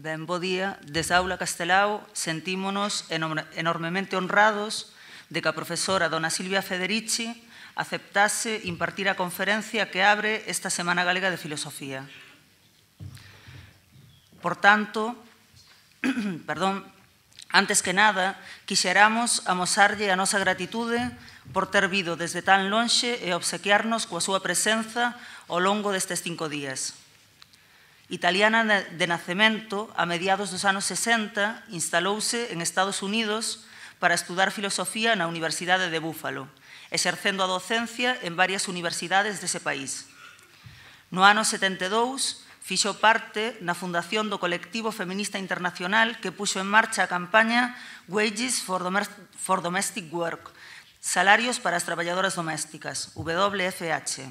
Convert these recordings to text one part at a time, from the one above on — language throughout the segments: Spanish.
Ben bo día. Desde Aula Castelao sentímonos enormemente honrados de que a profesora dona Silvia Federici aceptase impartir a conferencia que abre esta Semana Galega de Filosofía. Por tanto, perdón, Antes que nada, quixeramos amosarlle a nosa gratitude por ter vido desde tan lonxe e obsequiarnos coa súa presenza ao longo destes cinco días. Italiana de nacemento, a mediados dos anos 60, instalouse en Estados Unidos para estudar filosofía na Universidade de Búfalo, exercendo a docencia en varias universidades dese país. No ano 72, fixo parte na fundación do colectivo feminista internacional que puxo en marcha a campaña Wages for, for Domestic Work, Salarios para as Traballadoras Domésticas, WFH,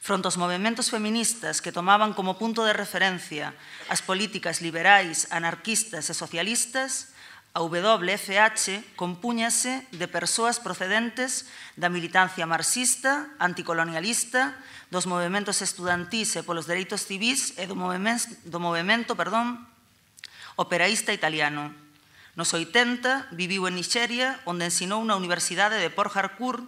fronte aos movimentos feministas que tomaban como punto de referencia as políticas liberais, anarquistas e socialistas, a WFH compúñase de persoas procedentes da militancia marxista, anticolonialista, dos movimentos estudantis e polos dereitos civis e do movimento, do movimento perdón, operaísta italiano. Nos 80 viviu en Nixeria, onde ensinou na Universidade de Port Harcourt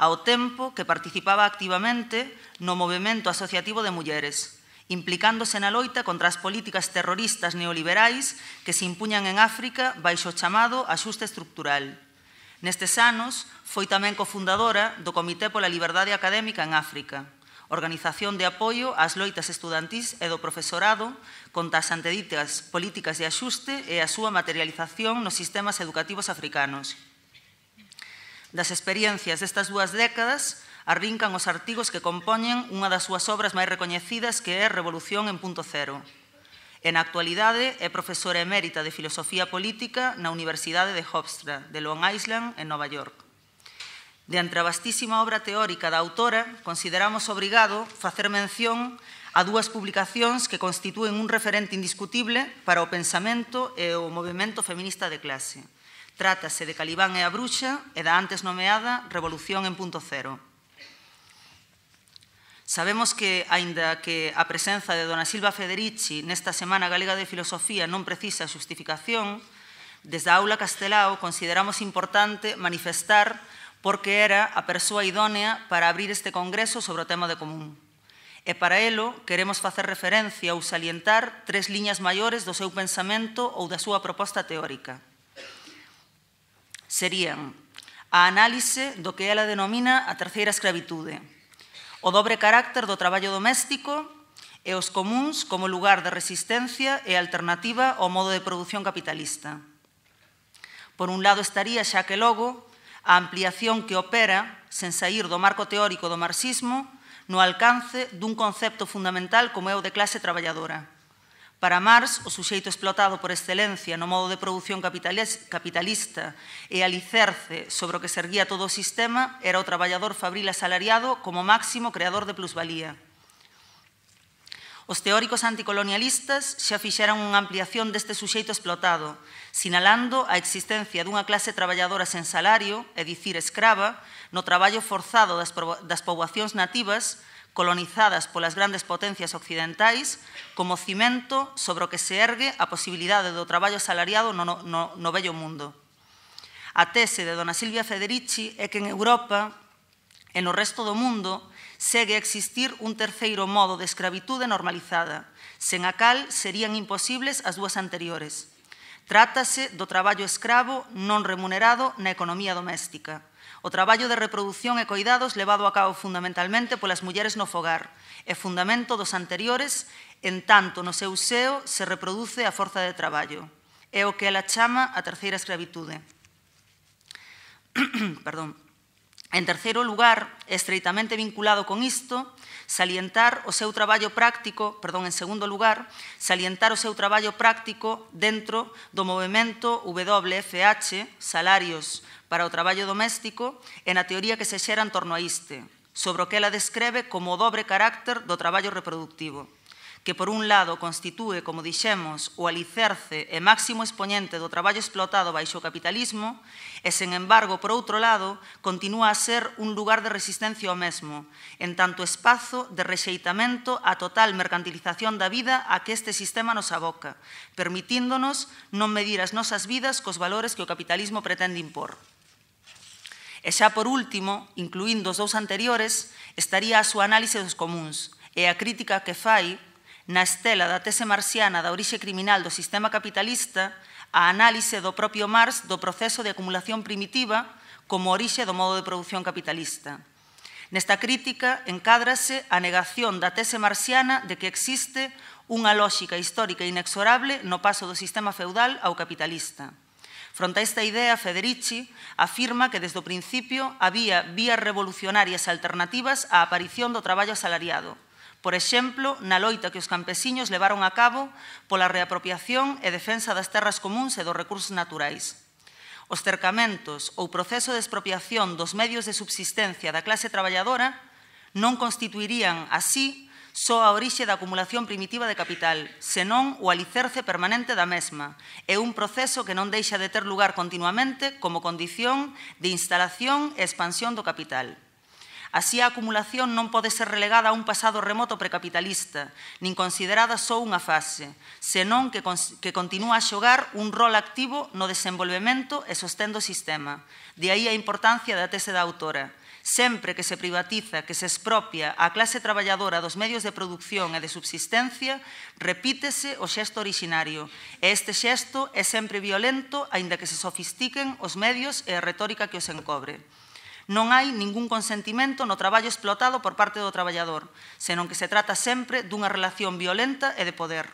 ao tempo que participaba activamente no movimento asociativo de mulleres, implicándose na loita contra as políticas terroristas neoliberais que se impuñan en África baixo o chamado axuste estructural. Nestes anos, foi tamén cofundadora do Comité pola Liberdade Académica en África, organización de apoio ás loitas estudantís e do profesorado contra as anteditas políticas de axuste e a súa materialización nos sistemas educativos africanos. Das experiencias destas dúas décadas arrincan os artigos que compoñen unha das súas obras máis recoñecidas que é Revolución en punto cero. En actualidade é profesora emérita de Filosofía Política na Universidade de Hofstra, de Long Island, en Nova York. De entre a vastísima obra teórica da autora, consideramos obrigado facer mención a dúas publicacións que constitúen un referente indiscutible para o pensamento e o movimento feminista de clase. Trátase de Calibán e a Bruxa e da antes nomeada Revolución en punto cero. Sabemos que, aínda que a presenza de dona Silva Federici nesta Semana Galega de Filosofía non precisa xustificación, desde a aula Castelao consideramos importante manifestar porque era a persoa idónea para abrir este congreso sobre o tema de común. E para elo queremos facer referencia ou salientar tres liñas maiores do seu pensamento ou da súa proposta teórica serían a análise do que ela denomina a terceira escravitude, o dobre carácter do traballo doméstico e os comuns como lugar de resistencia e alternativa ao modo de produción capitalista. Por un lado estaría, xa que logo, a ampliación que opera, sen sair do marco teórico do marxismo, no alcance dun concepto fundamental como é o de clase traballadora. Para Marx, o suxeito explotado por excelencia no modo de produción capitalista e alicerce sobre o que serguía todo o sistema era o traballador fabril asalariado como máximo creador de plusvalía. Os teóricos anticolonialistas xa fixeran unha ampliación deste suxeito explotado, sinalando a existencia dunha clase traballadora sen salario, é dicir, escrava, no traballo forzado das, das poboacións nativas, colonizadas polas grandes potencias occidentais como cimento sobre o que se ergue a posibilidade do traballo salariado no, no, no bello mundo. A tese de dona Silvia Federici é que en Europa e no resto do mundo segue a existir un terceiro modo de escravitude normalizada, sen a cal serían imposibles as dúas anteriores. Trátase do traballo escravo non remunerado na economía doméstica O traballo de reproducción e coidados levado a cabo fundamentalmente polas mulleres no fogar é fundamento dos anteriores en tanto no seu seo se reproduce a forza de traballo. É o que ela chama a terceira esclavitude. Perdón. En terceiro lugar, estreitamente vinculado con isto, salientar o seu traballo práctico, perdón, en segundo lugar, salientar o seu traballo práctico dentro do movimento WFH, Salarios para o traballo doméstico e na teoría que se xera en torno a iste, sobre o que ela descreve como o dobre carácter do traballo reproductivo, que por un lado constitúe, como dixemos, o alicerce e máximo exponente do traballo explotado baixo o capitalismo e, sen embargo, por outro lado, continúa a ser un lugar de resistencia ao mesmo, en tanto espazo de rexeitamento á total mercantilización da vida a que este sistema nos aboca, permitíndonos non medir as nosas vidas cos valores que o capitalismo pretende impor. E xa por último, incluindo os dous anteriores, estaría a súa análise dos comuns e a crítica que fai na estela da tese marxiana da orixe criminal do sistema capitalista a análise do propio Marx do proceso de acumulación primitiva como orixe do modo de produción capitalista. Nesta crítica encádrase a negación da tese marxiana de que existe unha lógica histórica inexorable no paso do sistema feudal ao capitalista. Fronte a esta idea, Federici afirma que desde o principio había vías revolucionarias alternativas á aparición do traballo asalariado, por exemplo, na loita que os campesiños levaron a cabo pola reapropiación e defensa das terras comuns e dos recursos naturais. Os cercamentos ou proceso de expropiación dos medios de subsistencia da clase traballadora non constituirían así só a orixe da acumulación primitiva de capital, senón o alicerce permanente da mesma. É un proceso que non deixa de ter lugar continuamente como condición de instalación e expansión do capital. Así a acumulación non pode ser relegada a un pasado remoto precapitalista, nin considerada só unha fase, senón que, que continúa a xogar un rol activo no desenvolvemento e sostén do sistema. De aí a importancia da tese da autora, Sempre que se privatiza, que se expropia a clase traballadora dos medios de producción e de subsistencia, repítese o xesto originario. E este xesto é sempre violento, aínda que se sofistiquen os medios e a retórica que os encobre. Non hai ningún consentimento no traballo explotado por parte do traballador, senón que se trata sempre dunha relación violenta e de poder.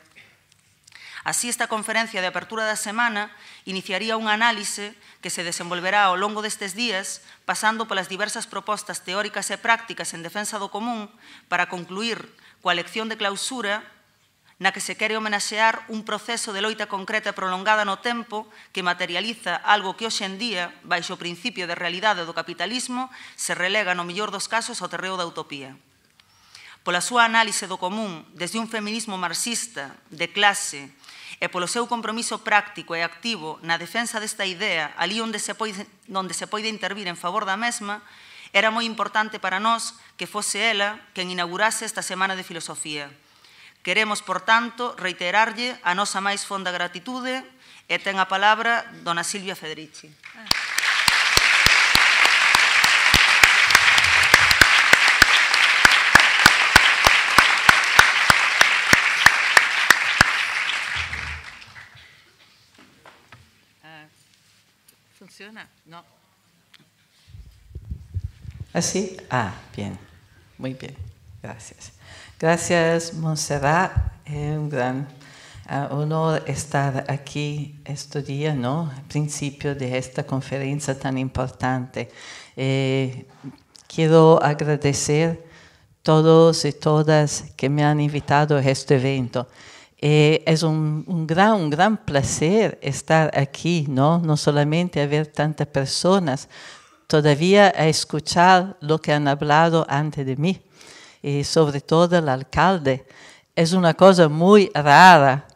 Así, esta conferencia de apertura da semana iniciaría un análise que se desenvolverá ao longo destes días, pasando polas diversas propostas teóricas e prácticas en defensa do común para concluir coa lección de clausura na que se quere homenaxear un proceso de loita concreta e prolongada no tempo que materializa algo que hoxe en día, baixo o principio de realidade do capitalismo, se relega no millor dos casos ao terreo da utopía. Pola súa análise do común, desde un feminismo marxista, de clase, e polo seu compromiso práctico e activo na defensa desta idea ali onde se poide, onde se poide intervir en favor da mesma, era moi importante para nós que fose ela quen inaugurase esta Semana de Filosofía. Queremos, por tanto, reiterarlle a nosa máis fonda gratitude e ten a palabra dona Silvia Federici. Ah. funciona? No. ¿Así? Ah, bien. Muy bien. Gracias. Gracias, Monserrat. Es un gran ah, honor estar aquí este día, ¿no? Al principio de esta conferencia tan importante. Eh, quiero agradecer a todos y todas que me han invitado a este evento. Eh, es un, gran, un gran placer estar aquí, ¿no? No solamente a ver tantas personas, todavía a escuchar lo que han hablado antes de mí, y eh, sobre todo el alcalde. Es una cosa muy rara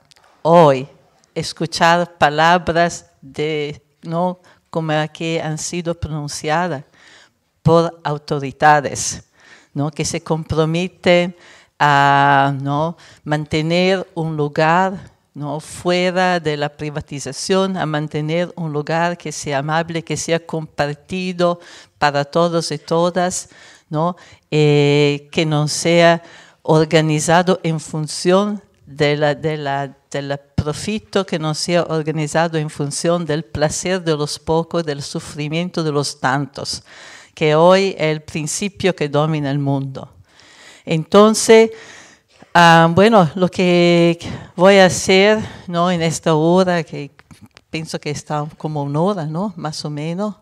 hoy escuchar palabras de, ¿no? como que han sido pronunciadas por autoridades, ¿no? que se comprometen a ¿no? mantener un lugar ¿no? fuera de la privatización, a mantener un lugar que sea amable, que sea compartido para todos y todas, eh, que no sea organizado en función del profito, que no sea organizado en función del placer de los pocos, del sufrimiento de los tantos, que hoy es el principio que domina el mundo. Entonces, ah, bueno, lo que voy a hacer ¿no? en esta hora, que pienso que está como una hora, ¿no? más o menos,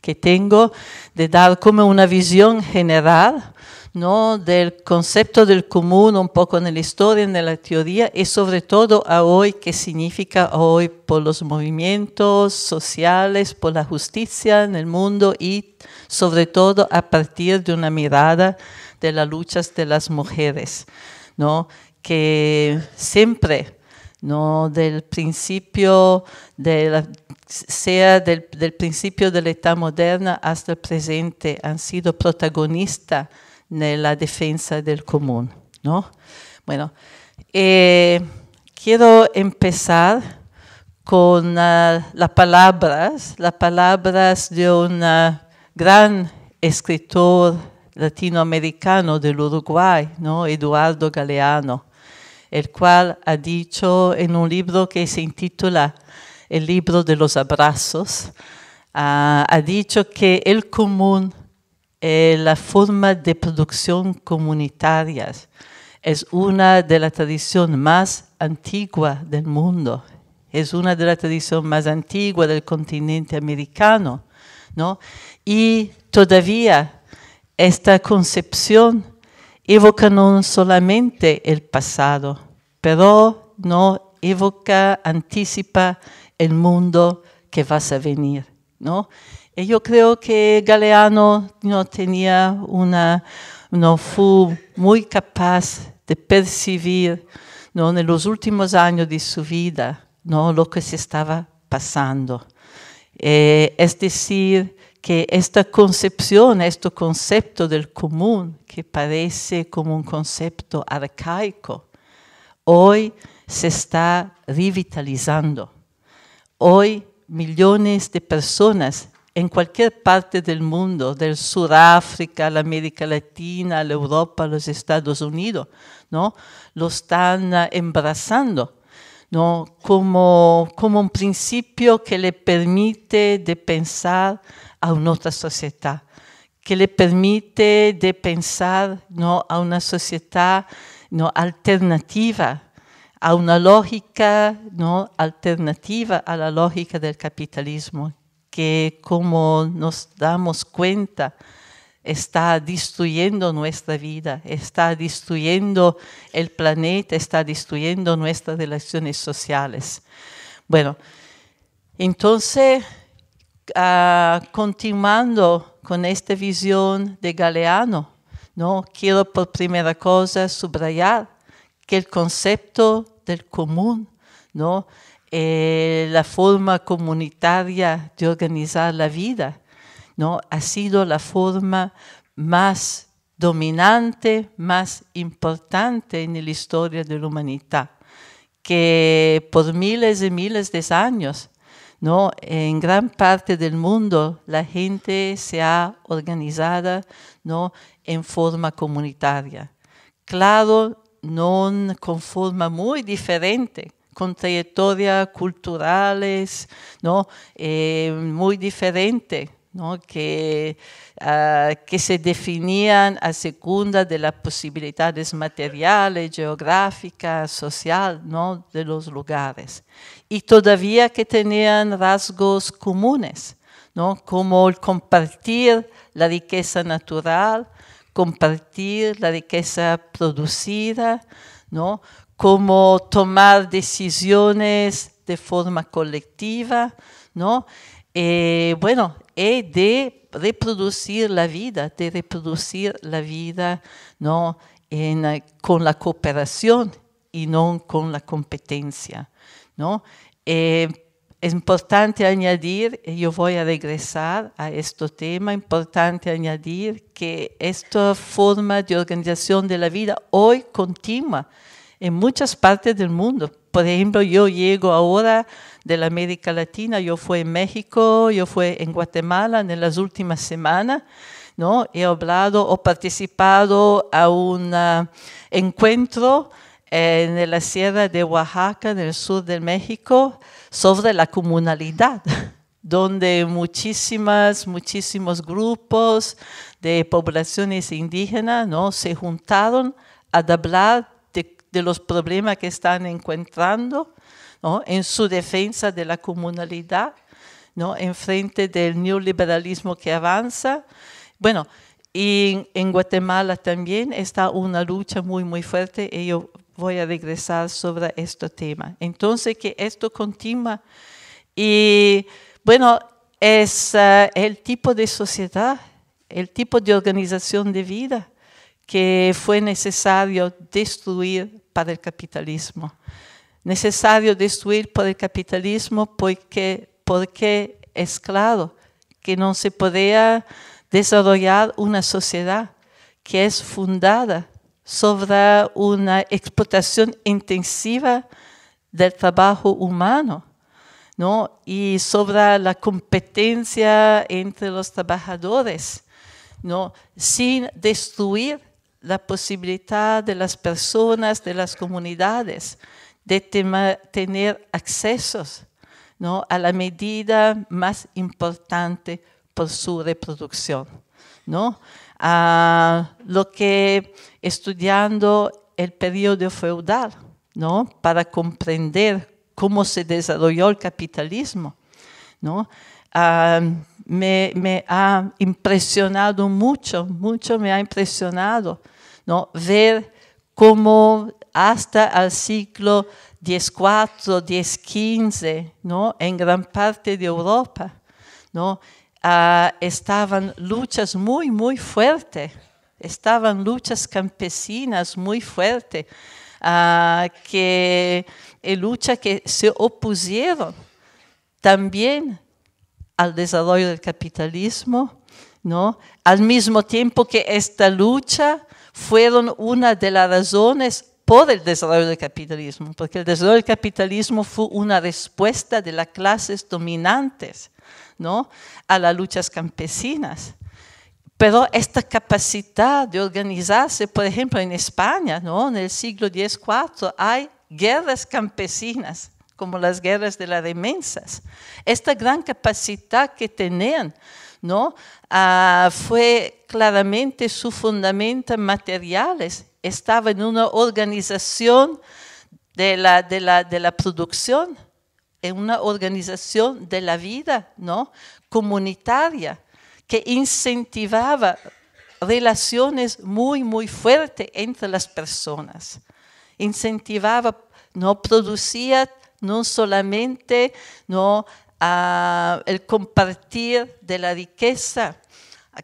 que tengo de dar como una visión general ¿no? del concepto del común, un poco en la historia, en la teoría y sobre todo a hoy, qué significa hoy por los movimientos sociales, por la justicia en el mundo y sobre todo a partir de una mirada de las luchas de las mujeres, ¿no? que siempre, ¿no? del principio, de la, sea del, principio de la etapa moderna hasta el presente, han sido protagonistas en la defensa del común. ¿no? Bueno, eh, quiero empezar con ah, las palabras, las palabras de un gran escritor latinoamericano del Uruguay, ¿no? Eduardo Galeano, el cual ha dicho en un libro que se intitula El libro de los abrazos, ah, ha dicho que el común, es eh, la forma de producción comunitaria, es una de las tradiciones más antiguas del mundo, es una de las tradiciones más antiguas del continente americano, Y todavía esta concepción evoca no solamente el pasado, pero no evoca, anticipa el mundo que va a venir, ¿no? Y yo creo que Galeano no tenía una, no fue muy capaz de percibir, ¿no? En los últimos años de su vida, ¿no? Lo que se estaba pasando. Eh, es decir, que esta concepción, este concepto del común, que parece como un concepto arcaico, hoy se está revitalizando. Hoy millones de personas en cualquier parte del mundo, del Suráfrica, la América Latina, la Europa, los Estados Unidos, ¿no? lo están ah, embrazando ¿no? como, como un principio que le permite de pensar a una otra sociedad, que le permite de pensar ¿no? a una sociedad ¿no? alternativa, a una lógica ¿no? alternativa a la lógica del capitalismo, que como nos damos cuenta, está destruyendo nuestra vida, está destruyendo el planeta, está destruyendo nuestras relaciones sociales. Bueno, entonces Ah, continuando con esta visión de Galeano, ¿no? quiero por primera cosa subrayar que el concepto del común, ¿no? Eh, la forma comunitaria de organizar la vida, ¿no? ha sido la forma más dominante, más importante en la historia de la humanidad, que por miles y miles de años ¿no? En gran parte del mundo la gente se ha organizado ¿no? en forma comunitaria. Claro, no con forma muy diferente, con trayectorias culturales ¿no? Eh, muy diferentes. Que, ah, que, se definían a segunda de las posibilidades materiales, geográficas, social, ¿no? de los lugares. Y todavía que tenían rasgos comunes, ¿no? como el compartir la riqueza natural, compartir la riqueza producida, ¿no? como tomar decisiones de forma colectiva, ¿no? Eh, bueno, de reproducir la vida, de reproducir la vida ¿no? Eh, con la cooperación y no con la competencia. ¿no? Eh, es importante añadir, eh, yo voy a regresar a este tema, importante añadir que esta forma de organización de la vida hoy continúa en muchas partes del mundo. Por ejemplo, yo llego ahora de la América Latina. Yo fui en México, yo fui en Guatemala en las últimas semanas. ¿no? He hablado o participado a un ah, encuentro eh, en la sierra de Oaxaca, en el sur de México, sobre la comunalidad, donde muchísimas, muchísimos grupos de poblaciones indígenas ¿no? se juntaron a hablar de los problemas que están encontrando en su defensa de la comunalidad, ¿no? en frente del neoliberalismo que avanza. Bueno, y en Guatemala también está una lucha muy, muy fuerte y yo voy a regresar sobre este tema. Entonces, que esto continúa. Y bueno, es eh, el tipo de sociedad, el tipo de organización de vida que fue necesario destruir para el capitalismo. Necesario destruir por el capitalismo porque porque claro que no se podía desarrollar una sociedad que es fundada sobre una explotación intensiva del trabajo humano, y y sobre la competencia entre trabajadores trabajadores, no sin destruir de las personas, de las comunidades de tener accesos ¿no? a la medida más importante por su reproducción. ¿no? A lo que estudiando el periodo feudal, ¿no? para comprender cómo se desarrolló el capitalismo, ¿no? Ah, me, ha impresionado mucho, mucho me ha impresionado, ¿no? Ver cómo hasta el siglo XIV, XV, ¿no? en gran parte de Europa, ¿no? Ah, estaban luchas muy, muy fuertes, estaban luchas campesinas muy fuertes, uh, ah, que, eh, luchas que se opusieron también al desarrollo del capitalismo, ¿no? al mismo tiempo que esta lucha fueron una de las razones por el desarrollo del capitalismo, porque el desarrollo del capitalismo fue una respuesta de las clases dominantes ¿no? a las luchas campesinas. Pero esta capacidad de organizarse, por ejemplo, en España, ¿no? en el siglo XIV hay guerras campesinas, como las guerras de las remensas. Esta gran capacidad que tenían ¿no? Ah, fue claramente sus fundamentos materiales. Estaba en una organización de la, producción, en una organización de la vida ¿no? comunitaria que incentivaba relaciones muy, muy fuertes entre las personas. Incentivaba, no producía no solamente ¿no? Ah, el compartir de la riqueza,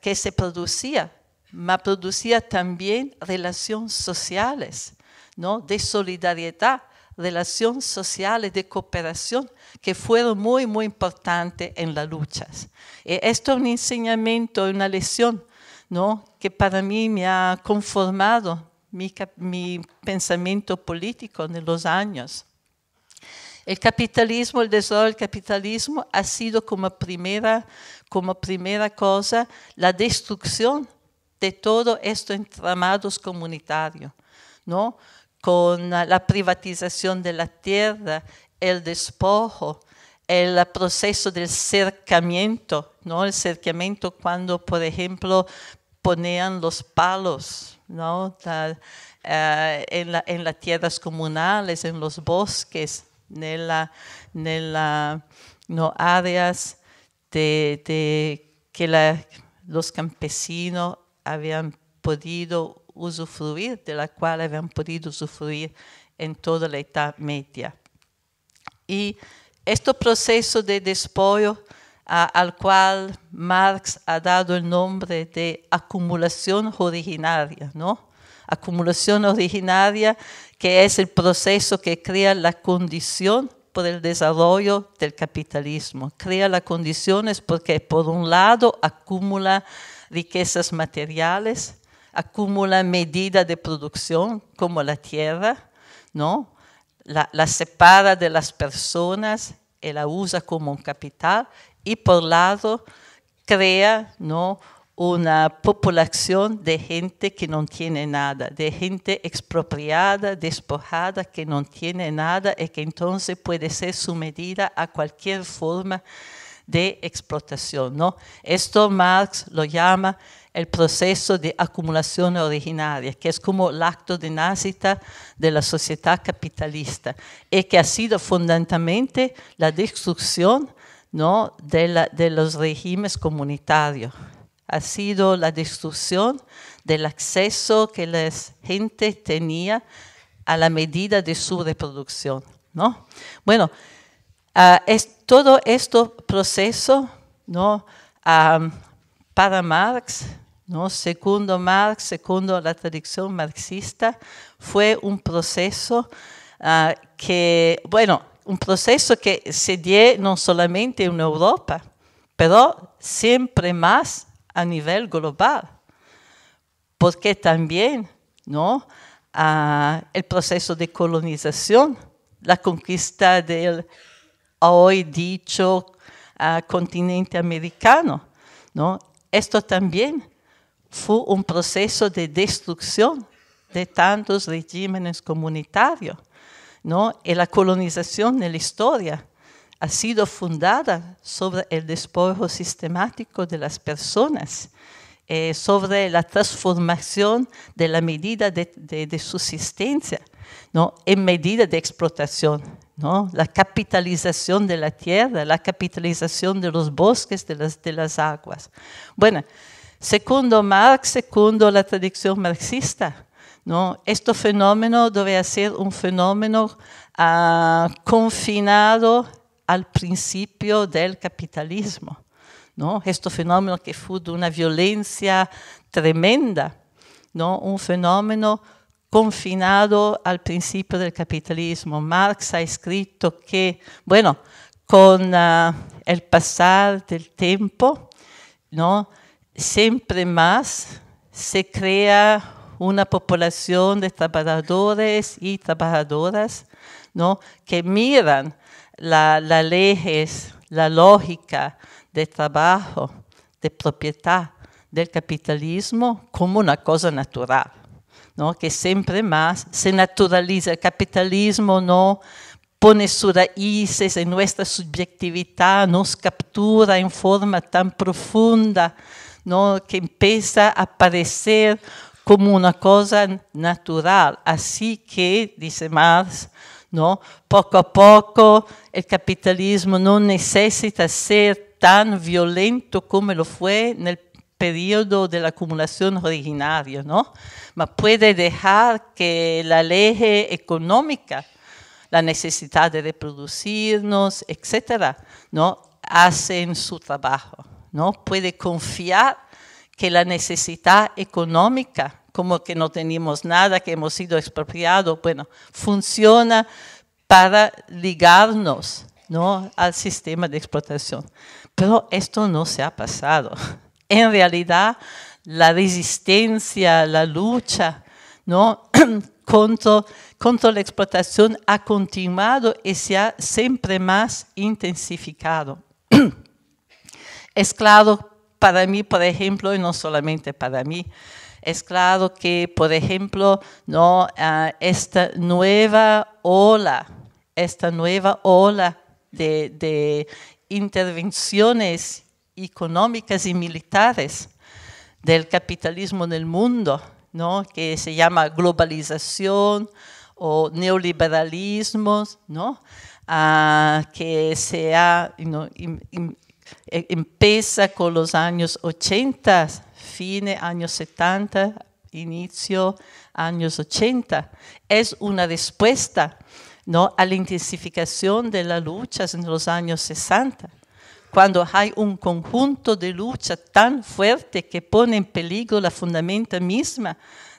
que se producía, me producía también relaciones sociales, ¿no? de solidaridad, relaciones sociales de cooperación que fueron muy, muy importantes en las luchas. Eh, esto es un enseñamiento, una lección ¿no? que para mí me ha conformado mi pensamiento político en los años. El capitalismo, el desarrollo del capitalismo ha sido como primera, como primera cosa la destrucción de todo estos entramados comunitarios, ¿no? Con la privatización de la tierra, el despojo, el proceso del cercamiento, ¿no? El cercamiento cuando, por ejemplo, ponían los palos, ¿no? Eh, en las tierras comunales, en los bosques, nella, las no, áreas de, que los campesinos habían podido usufruir, de la cual habían podido usufruir en toda la Edad Media. Y este proceso de despojo al cual Marx ha dado el nombre de acumulación originaria, ¿no? Acumulación originaria que es el proceso que crea la condición por el desarrollo del capitalismo. Crea las condiciones porque, por un lado, acumula riquezas materiales, acumula medidas de producción como la tierra, ¿no? La, separa de las personas y la usa como un capital y por lado crea ¿no? una población de gente que no tiene nada, de gente expropiada, despojada, que no tiene nada y que entonces puede ser sometida a cualquier forma de explotación. ¿no? Esto Marx lo llama el proceso de acumulación originaria, que es como el acto de nácita de la sociedad capitalista y que ha sido fundamentalmente la destrucción de los regímenes comunitarios ha sido la destrucción del acceso que la gente tenía a la medida de su reproducción. ¿no? Bueno, ah, es, todo este proceso, ¿no? Ah, para Marx, ¿no? segundo Marx, segundo la tradición marxista, fue un proceso ah, que, bueno, un proceso que se dio no solamente en Europa, pero siempre más a nivel global, porque también ¿no? Ah, el proceso de colonización, la conquista del hoy dicho ah, continente americano, ¿no? esto también fue un proceso de destrucción de tantos regímenes comunitarios, ¿no? y la colonización en la historia ha sido fundada sobre el despojo sistemático de las personas, eh, sobre la transformación de la medida de, subsistencia ¿no? en medida de explotación. ¿no? La capitalización de la tierra, la capitalización de los bosques, de las, de las aguas. Bueno, segundo Marx, segundo la tradición marxista, ¿no? este fenómeno debe ser un fenómeno ah, confinado al principio del capitalismo. ¿no? Este fenómeno que fue de una violencia tremenda, ¿no? un fenómeno confinado al principio del capitalismo. Marx ha escrito que, bueno, con ah, el pasar del tiempo, ¿no? siempre más se crea una población de trabajadores y trabajadoras ¿no? que miran la la leyes, la lógica de trabajo, de propiedad, del capitalismo como una cosa natural, ¿no? que siempre más se naturaliza. El capitalismo no pone sus raíces en nuestra subjetividad, nos captura en forma tan profunda ¿no? que empieza a aparecer como una cosa natural. Así que, dice Marx, ¿no? poco a poco el capitalismo no necesita ser tan violento como lo fue en el periodo de la acumulación originaria, ¿no? puede dejar que la ley económica, la necesidad de reproducirnos, etcétera, ¿no? Hacen su trabajo, ¿no? Puede confiar que la necesidad económica, como que no tenemos nada, que hemos sido expropiados, bueno, funciona para ligarnos ¿no? al sistema de explotación. Pero esto no se ha pasado. En realidad, la resistencia, la lucha ¿no? contra, contra la explotación ha continuado y se ha siempre más intensificado. Es claro para mí, por ejemplo, y no solamente para mí, es claro que, por ejemplo, ¿no? Ah, esta nueva ola esta nueva ola de, intervenciones económicas y militares del capitalismo en el mundo, ¿no? que se llama globalización o neoliberalismo, ¿no? Ah, que se e, empieza con los años 80, fines años 70, inicio años 80. Es una respuesta ¿no? a la intensificación de las luchas en los años 60, cuando hay un conjunto de luchas tan fuerte que pone en peligro la fundamenta misma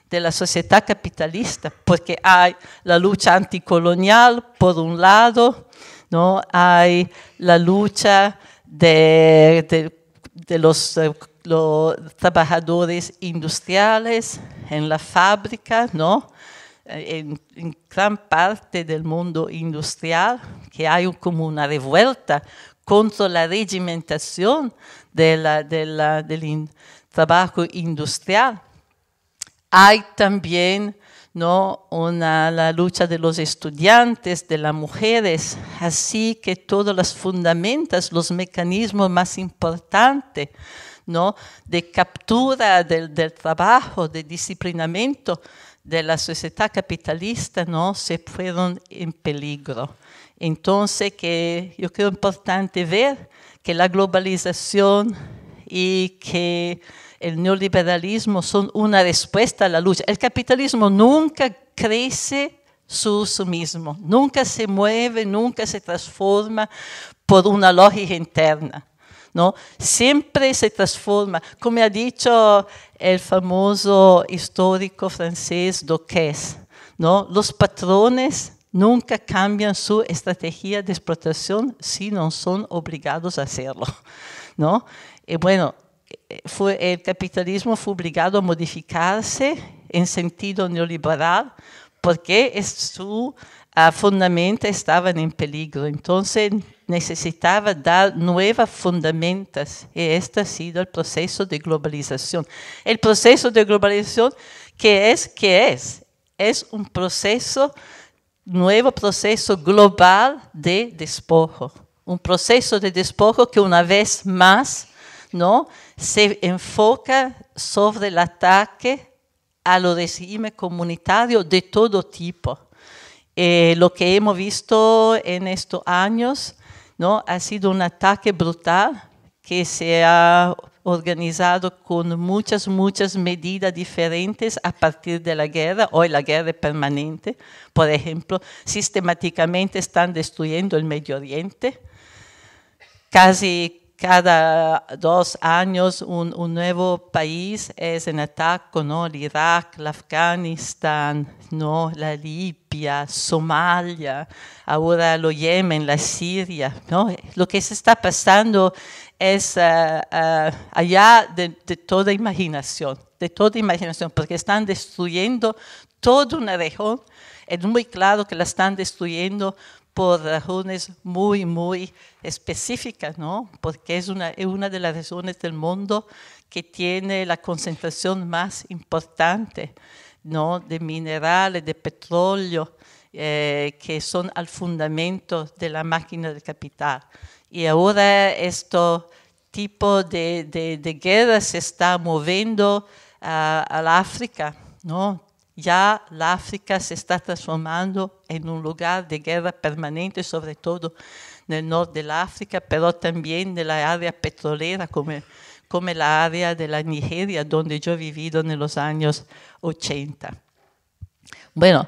de la sociedad capitalista, porque hay la lucha anticolonial por un lado, ¿no? hay la lucha de, los, eh, los, trabajadores industriales en la fábrica, ¿no? en, gran parte del mundo industrial, que hay como una revuelta contra la regimentación del trabajo industrial. Hay también ¿no? la lucha de los estudiantes, de las mujeres, así que todas las fundamentas, los mecanismos más importantes ¿no? de captura del trabajo, de disciplinamiento de la sociedad capitalista no se fueron en peligro. Entonces, que yo creo importante ver que la globalización y que el neoliberalismo son una respuesta a la lucha. El capitalismo nunca crece su mismo, nunca se mueve, nunca se transforma por una lógica interna. ¿no? Siempre se transforma. Como ha dicho el famoso histórico francés Doqués, ¿no? Los patrones nunca cambian su estrategia de explotación si no son obligados a hacerlo, ¿no? Y eh, bueno, eh, el capitalismo fue obligado a modificarse en sentido neoliberal porque sus su ah, estaban en peligro. Entonces, necesitaba dar nuevas fundamentas y este ha sido el proceso de globalización. El proceso de globalización, ¿qué es? ¿Qué es? Es un proceso, nuevo proceso global de despojo. Un proceso de despojo que una vez más ¿no? se enfoca sobre el ataque a los regímenes comunitarios de todo tipo. Eh, lo que hemos visto en estos años ¿no? Ha sido un ataque brutal que se ha organizado con muchas, muchas medidas diferentes a partir de la guerra. Hoy la guerra es permanente, por ejemplo, sistemáticamente están destruyendo el Medio Oriente. Casi cada dos años un, nuevo país es en ataque, ¿no? El Irak, el Afganistán, ¿no? La Libia, Somalia, ahora lo Yemen, la Siria, ¿no? Lo que se está pasando es eh, eh, allá de, de toda imaginación, de toda imaginación, porque están destruyendo toda una región. Es muy claro que la están destruyendo por razones muy, muy específicas, ¿no? Porque es una, una de las regiones del mundo que tiene la concentración más importante, ¿no? De minerales, de petróleo, eh, que son al fundamento de la máquina de capital. Y ahora este tipo de, de, guerra se está moviendo a ah, África, ¿no? Ya la África se está transformando en un lugar de guerra permanente, sobre todo en el norte de África, pero también en la área petrolera, como, como la área de la Nigeria, donde yo he vivido en los años 80. Bueno,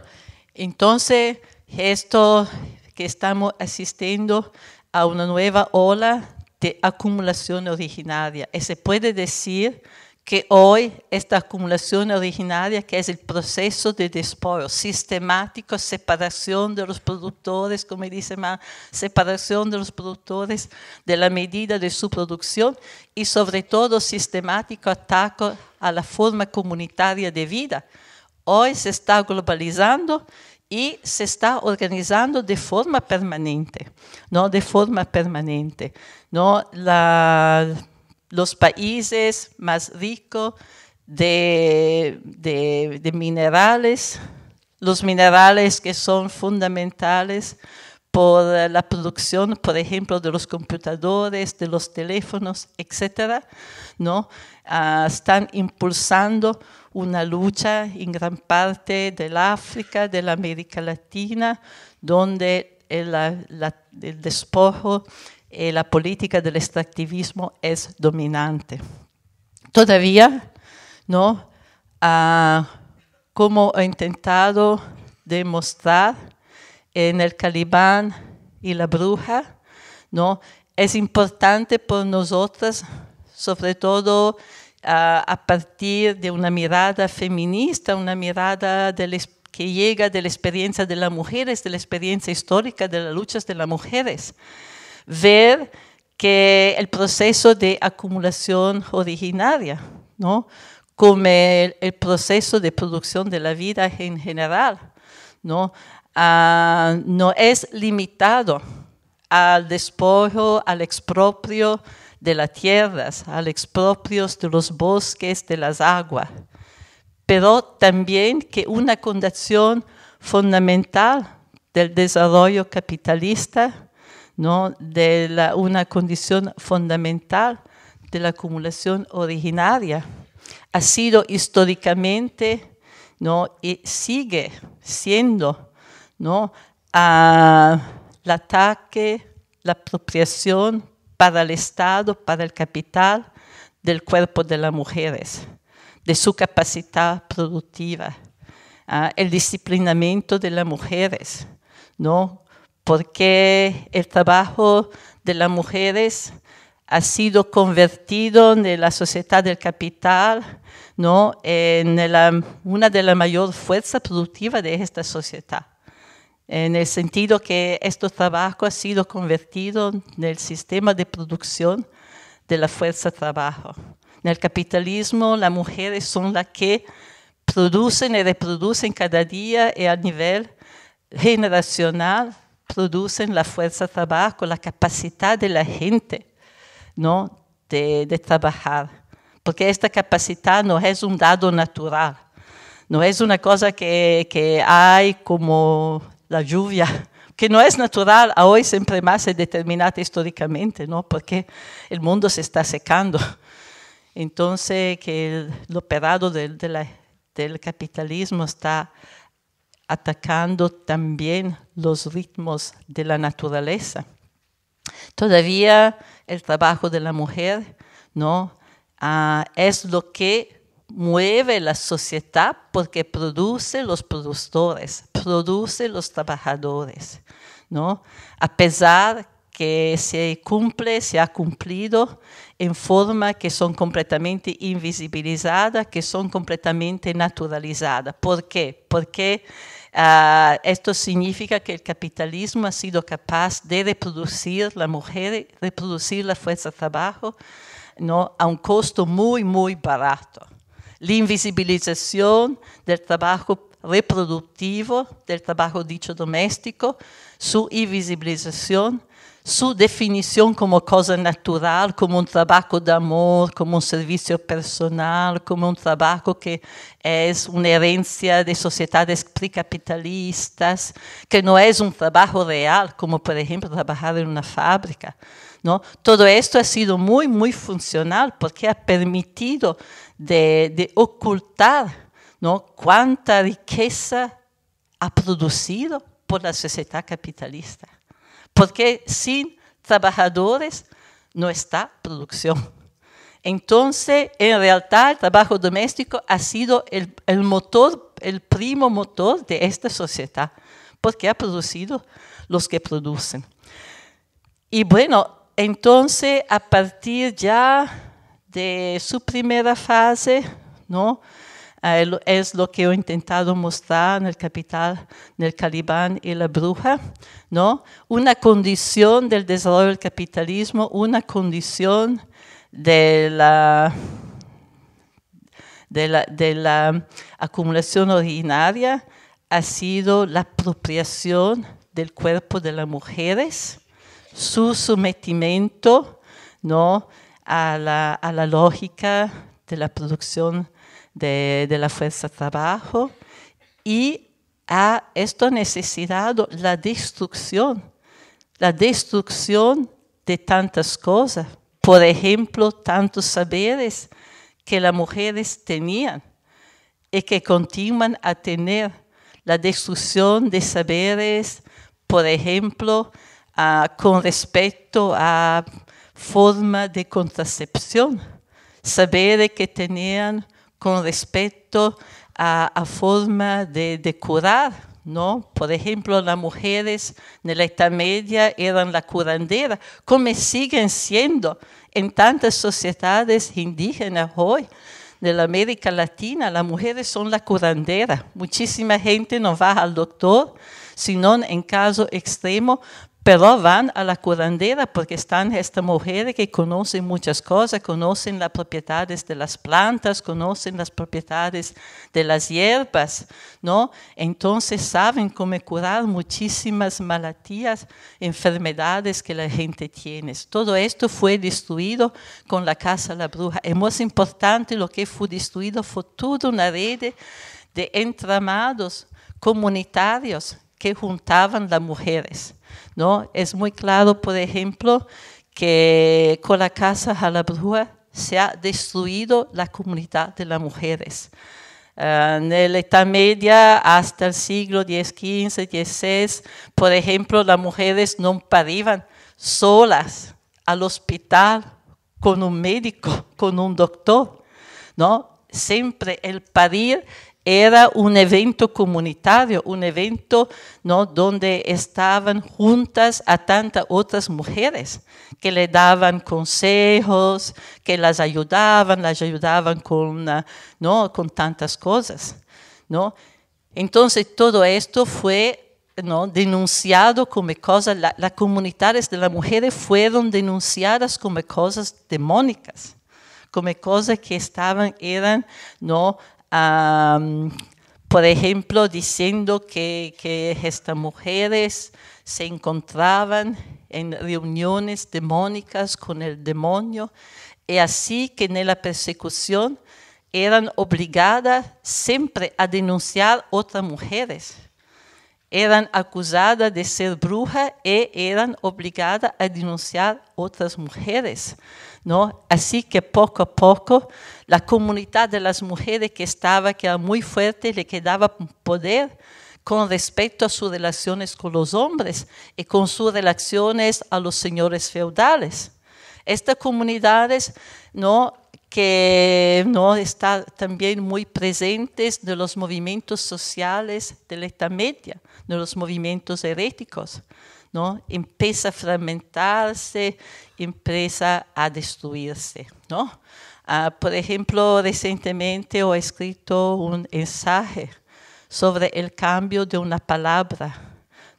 entonces esto que estamos asistiendo a una nueva ola de acumulación originaria. Y se puede decir que hoy esta acumulación originaria, que es el proceso de despojo sistemático, separación de los productores, como dice más, separación de los productores de la medida de su producción y sobre todo sistemático ataque a la forma comunitaria de vida, hoy se está globalizando y se está organizando de forma permanente, ¿no? De forma permanente, ¿no? La los países más ricos de, minerales, los minerales que son fundamentales por la producción, por ejemplo, de los computadores, de los teléfonos, etcétera, ¿no? Ah, están impulsando una lucha en gran parte del África, de la América Latina, donde el despojo eh, la política del extractivismo es dominante. Todavía, ¿no? Ah, como he intentado demostrar en el Calibán y la bruja, ¿no? Es importante por nosotras, sobre todo ah, a partir de una mirada feminista, una mirada que llega de la experiencia de las mujeres, de la experiencia histórica de las luchas de las mujeres ver que el proceso de acumulación originaria, ¿no? como el, proceso de producción de la vida en general, ¿no? Ah, no es limitado al despojo, al expropio de las tierras, al expropio de los bosques, de las aguas, pero también que una condición fundamental del desarrollo capitalista ¿no? de una condición fundamental de la acumulación originaria. Ha sido históricamente ¿no? y sigue siendo ¿no? el ataque, la apropiación para el Estado, para el capital del cuerpo de las mujeres, de su capacidad productiva, ¿ah? el disciplinamiento de las mujeres, ¿no? porque el trabajo de las mujeres ha sido convertido en la sociedad del capital, ¿no? en una de las mayores fuerzas productivas de esta sociedad, en el sentido que este trabajo ha sido convertido en el sistema de producción de la fuerza de trabajo. En el capitalismo las mujeres son las que producen y reproducen cada día y a nivel generacional producen la fuerza de trabajo, la capacidad de la gente ¿no? de, trabajar. Porque esta capacidad no es un dado natural, no es una cosa que, hay como la lluvia, que no es natural, a hoy siempre más se determinada históricamente, ¿no? porque el mundo se está secando. Entonces, que el, operado del capitalismo está atacando también los ritmos de la naturaleza. Todavía el trabajo de la mujer ¿no? Ah, es lo que mueve la sociedad porque produce los productores, produce los trabajadores. ¿no? A pesar que se cumple, se ha cumplido en forma que son completamente invisibilizadas, que son completamente naturalizadas. ¿Por qué? Porque Ah, esto significa que el capitalismo ha sido capaz de reproducir la mujer, reproducir la fuerza de trabajo, ¿no? a un costo muy, muy barato. La invisibilización del trabajo reproductivo, del trabajo dicho doméstico, su invisibilización su definición como cosa natural, como un trabajo de amor, como un servicio personal, como un trabajo que es una herencia de sociedades precapitalistas, que no es un trabajo real, como por ejemplo trabajar en una fábrica. ¿no? Todo esto ha sido muy, muy funcional porque ha permitido ocultar ¿no? cuánta riqueza ha producido por la sociedad capitalista porque sin trabajadores no está producción. Entonces, en realidad, el trabajo doméstico ha sido el, motor, el primo motor de esta sociedad, porque ha producido los que producen. Y bueno, entonces, a partir ya de su primera fase, ¿no? es lo que he intentado mostrar en el capital en el Calibán y la bruja, ¿no? Una condición del desarrollo del capitalismo, una condición de la, acumulación originaria ha sido la apropiación del cuerpo de las mujeres, su sometimiento ¿no? a, la, a la lógica de la producción de, la fuerza de trabajo y ha esto necesitado la destrucción, la destrucción de tantas cosas, por ejemplo, tantos saberes que las mujeres tenían y que continúan a tener, la destrucción de saberes, por ejemplo, ah, con respecto a forma de contracepción, saberes que tenían con respecto a, forma de, curar, ¿no? Por ejemplo, las mujeres en la Edad Media eran la curandera, como siguen siendo en tantas sociedades indígenas hoy de la América Latina, las mujeres son la curandera. Muchísima gente no va al doctor, sino en caso extremo pero van a la curandera porque están estas mujeres que conocen muchas cosas, conocen las propiedades de las plantas, conocen las propiedades de las hierbas, ¿no? Entonces saben cómo curar muchísimas malatías, enfermedades que la gente tiene. Todo esto fue destruido con la casa de la bruja. Es más importante lo que fue destruido fue toda una red de entramados comunitarios que juntaban las mujeres ¿no? Es muy claro, por ejemplo, que con la Casa Jalabruja se ha destruido la comunidad de las mujeres. Ah, en la Edad Media hasta el siglo XV, XVI, por ejemplo, las mujeres no parían solas al hospital con un médico, con un doctor, ¿no? Siempre el parir era un evento comunitario, un evento ¿no? donde estaban juntas a tantas otras mujeres que le daban consejos, que las ayudaban, las ayudaban con, ¿no? con tantas cosas. ¿no? Entonces todo esto fue ¿no? denunciado como cosas, las comunidades de las mujeres fueron denunciadas como cosas demónicas, como cosas que estaban, eran ¿no? por ejemplo, diciendo que, estas mujeres se encontraban en reuniones demónicas con el demonio, y así que en la persecución eran obligadas siempre a denunciar otras mujeres. Eran acusadas de ser brujas y eran obligadas a denunciar otras mujeres. ¿no? Así que poco a poco la comunidad de las mujeres que estaba, que era muy fuerte, le quedaba poder con respecto a sus relaciones con los hombres y con sus relaciones a los señores feudales. Estas comunidades ¿no? que ¿no? están también muy presentes de los movimientos sociales de la Edad Media, de los movimientos heréticos. ¿no? Empieza a fragmentarse, empieza a destruirse. ¿no? Ah, por ejemplo, recientemente he escrito un mensaje sobre el cambio de una palabra.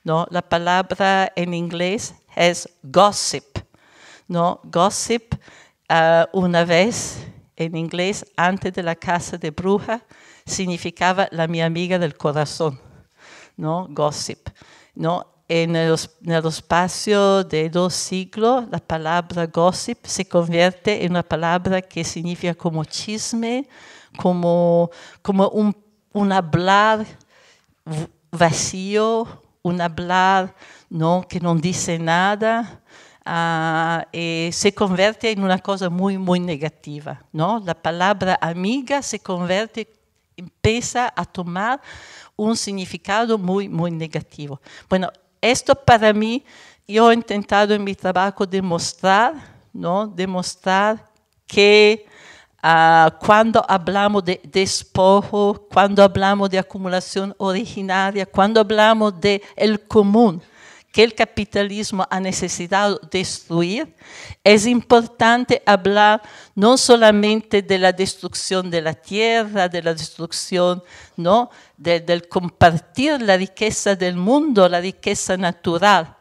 ¿no? La palabra en inglés es gossip. ¿no? Gossip, ah, una vez en inglés, antes de la casa de bruja, significaba la mi amiga del corazón. ¿no? Gossip. ¿no? en el, espacio de dos siglos, la palabra gossip se convierte en una palabra que significa como chisme, como, como un, hablar vacío, un hablar ¿no? que no dice nada. Ah, eh, se convierte en una cosa muy, muy negativa. ¿no? La palabra amiga se convierte, empieza a tomar un significado muy, muy negativo. Bueno, esto para mí, yo he intentado en mi trabajo demostrar, ¿no? Demostrar que ah, cuando hablamos de despojo, cuando hablamos de acumulación originaria, cuando hablamos de el común, que el capitalismo ha necesitado destruir, es importante hablar no solamente de la destrucción de la tierra, de la destrucción, ¿no? del compartir la riqueza del mundo, la riqueza natural.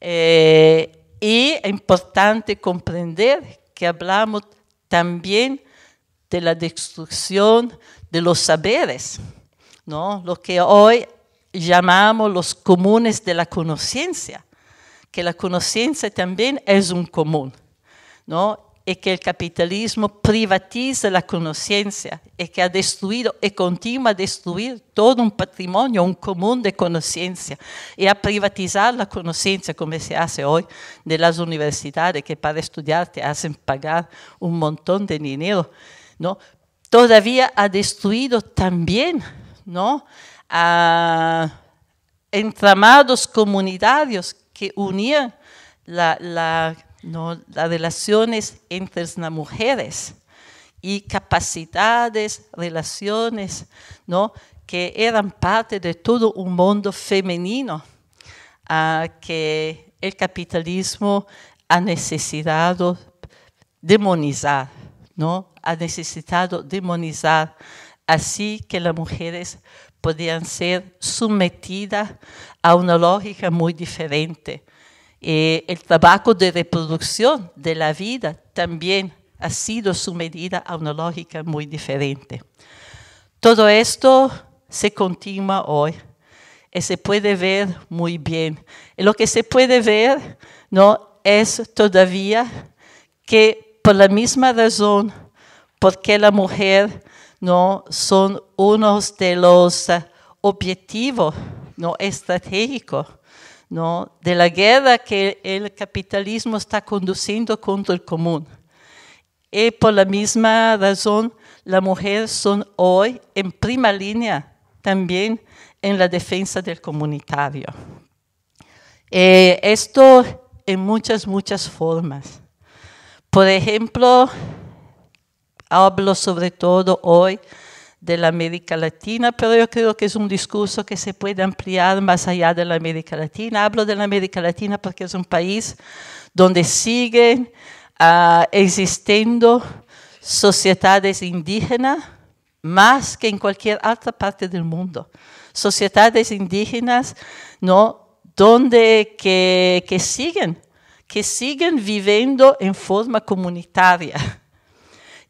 Eh, y es importante comprender que hablamos también de la destrucción de los saberes, ¿no? lo que hoy llamamos los comunes de la conciencia, que la conciencia también es un común. ¿no? es que el capitalismo privatiza la conciencia, y que ha destruido y continúa a destruir todo un patrimonio, un común de conciencia, y a privatizar la conciencia, como se hace hoy de las universidades, que para estudiar te hacen pagar un montón de dinero, ¿no? Todavía ha destruido también, ¿no? entramados comunitarios que unían la ¿no? las relaciones entre las mujeres y capacidades, relaciones, ¿no? que eran parte de todo un mundo femenino que el capitalismo ha necesitado demonizar, ¿no? ha necesitado demonizar, así que las mujeres podían ser sometidas a una lógica muy diferente eh, el trabajo de reproducción de la vida también ha sido su medida a una lógica muy diferente. Todo esto se continúa hoy y se puede ver muy bien. lo que se puede ver no es todavía que por la misma razón porque la mujer no son unos de los eh, objetivos no estratégicos ¿no? de la guerra que el capitalismo está conduciendo contra el común. Y por la misma razón, las mujeres son hoy en primera línea también en la defensa del comunitario. Eh, esto en muchas, muchas formas. Por ejemplo, hablo sobre todo hoy de la América Latina, pero yo creo que es un discurso que se puede ampliar más allá de la América Latina. Hablo de la América Latina porque es un país donde siguen ah, existiendo sociedades indígenas más que en cualquier otra parte del mundo. Sociedades indígenas, ¿no? Donde que, siguen, que siguen viviendo en forma comunitaria.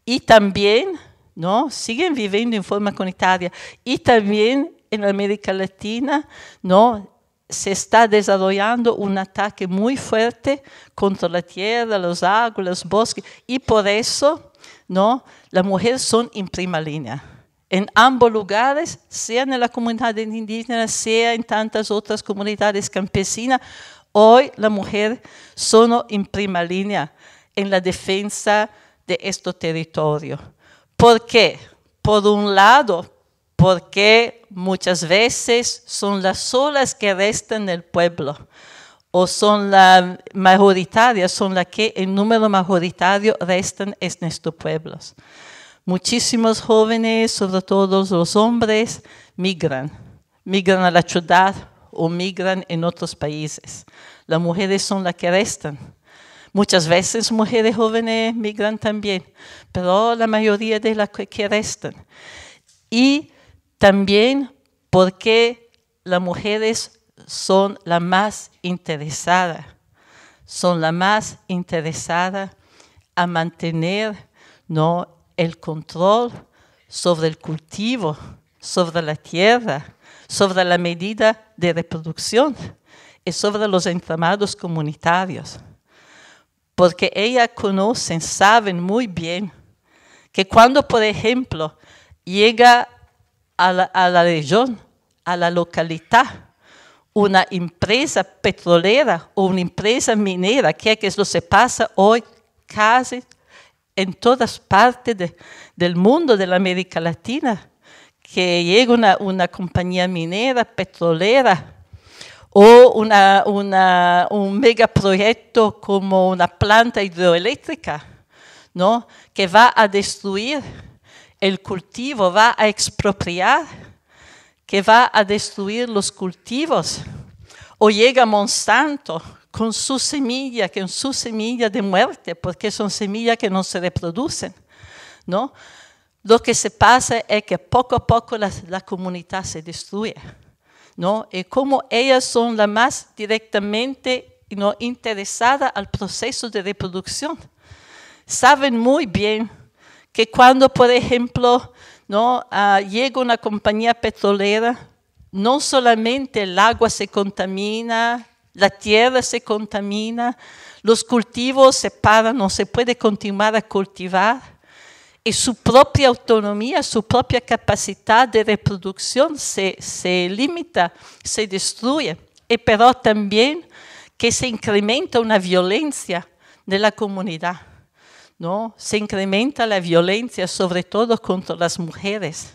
Y también ¿no? Siguen viviendo en forma comunitaria Y también en América Latina, ¿no? Se está desarrollando un ataque muy fuerte contra la tierra, los árboles, los bosques, y por eso, ¿no? Las mujeres son en primera línea. En ambos lugares, sea en la comunidad indígena, sea en tantas otras comunidades campesinas, hoy las mujeres son en primera línea en la defensa de este territorio. ¿Por qué? Por un lado, porque muchas veces son las solas que restan el pueblo o son las mayoritarias, son las que en número mayoritario restan en estos pueblos. Muchísimos jóvenes, sobre todo los hombres, migran, migran a la ciudad o migran en otros países. Las mujeres son las que restan Muchas veces mujeres jóvenes migran también, pero la mayoría de las que restan. Y también porque las mujeres son las más interesada, son la más interesada a mantener ¿no? el control sobre el cultivo, sobre la tierra, sobre la medida de reproducción y sobre los entramados comunitarios porque ellas conocen, saben muy bien que cuando, por ejemplo, llega a la, región, a la localidad, una empresa petrolera o una empresa minera, que es lo que se pasa hoy casi en todas partes del mundo de América Latina, que llega una compañía minera, petrolera, o una, un megaproyecto como una planta hidroeléctrica, que va a destruir el cultivo, va a expropiar, que va a destruir los cultivos. O llega Monsanto con su semilla, con su semilla de muerte, porque son semillas que no se reproducen. Lo que se pasa es que poco a poco la comunidad se destruye. ¿no? Y eh, como ellas son las más directamente ¿no? interesadas al proceso de reproducción. Saben muy bien que cuando, por ejemplo, ¿no? Ah, llega una compañía petrolera, no solamente el agua se contamina, la tierra se contamina, los cultivos se paran, no se puede continuar a cultivar y su propia autonomía, su propia capacidad de reproducción se, se limita, se destruye, y pero también que se incrementa una violencia de la comunidad. ¿no? Se incrementa la violencia, sobre todo contra las mujeres,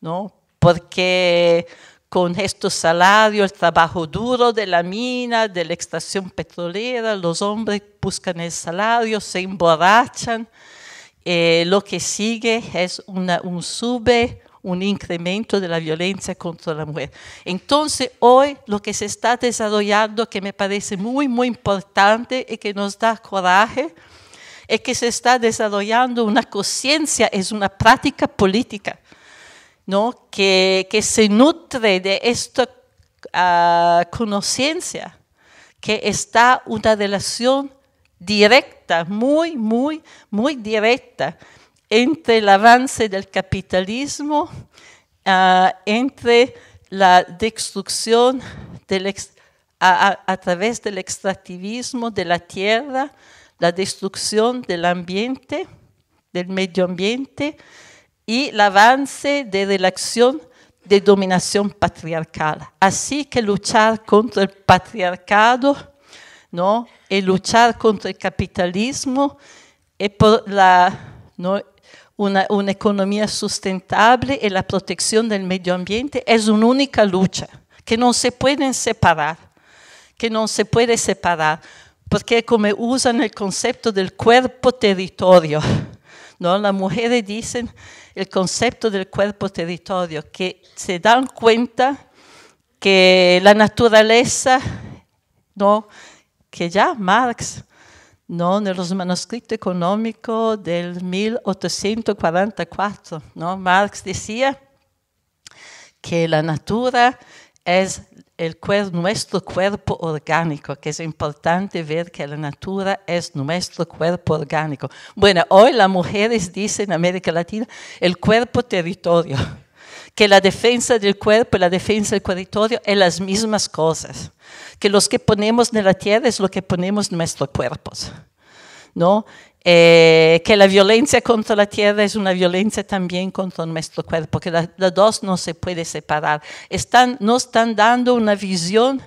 ¿no? porque con estos salarios, el trabajo duro de la mina, de la extracción petrolera, los hombres buscan el salario, se emborrachan, eh, lo que sigue es un sube, un incremento de la violencia contra la mujer. Entonces, hoy lo que se está desarrollando, que me parece muy, muy importante y que nos da coraje, es que se está desarrollando una conciencia, es una práctica política, ¿no? que, se nutre de esta ah, conciencia, que está una relación directa, muy, muy, muy directa entre el avance del capitalismo, ah, entre la destrucción a, través del extractivismo de la tierra, la destrucción del ambiente, del medio ambiente y el avance de la acción de dominación patriarcal. Así que luchar contra el patriarcado, ¿no? y luchar contra el capitalismo y por la, una, economía sustentable y la protección del medio ambiente es una única lucha que no se pueden separar, que no se puede separar, porque como usan el concepto del cuerpo-territorio, ¿no? las mujeres dicen el concepto del cuerpo-territorio, que se dan cuenta que la naturaleza ¿no? que ya Marx, ¿no? en los manuscritos económicos del 1844, ¿no? Marx decía que la natura es el nuestro cuerpo orgánico, que es importante ver que la natura es nuestro cuerpo orgánico. Bueno, hoy las mujeres dicen en América Latina el cuerpo territorio que la defensa del cuerpo y la defensa del territorio es las mismas cosas. Que los que ponemos en la tierra es lo que ponemos en nuestros cuerpos. ¿no? Eh, que la violencia contra la tierra es una violencia también contra nuestro cuerpo, que las dos no se puede separar. Están, nos están dando una visión,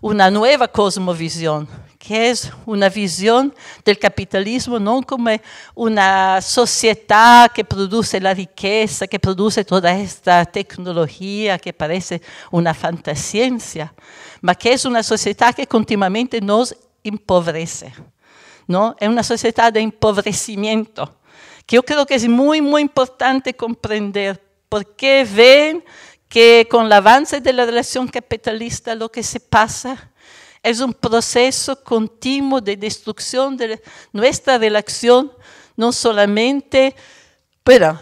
una nueva cosmovisión que es una visión del capitalismo no como una sociedad que produce la riqueza, que produce toda esta tecnología que parece una fantasciencia, sino que es una sociedad que continuamente nos empobrece. ¿no? Es una sociedad de empobrecimiento, que yo creo que es muy, muy importante comprender, porque ven que con el avance de la relación capitalista lo que se pasa es un proceso continuo de destrucción de nuestra relación, no solamente pero,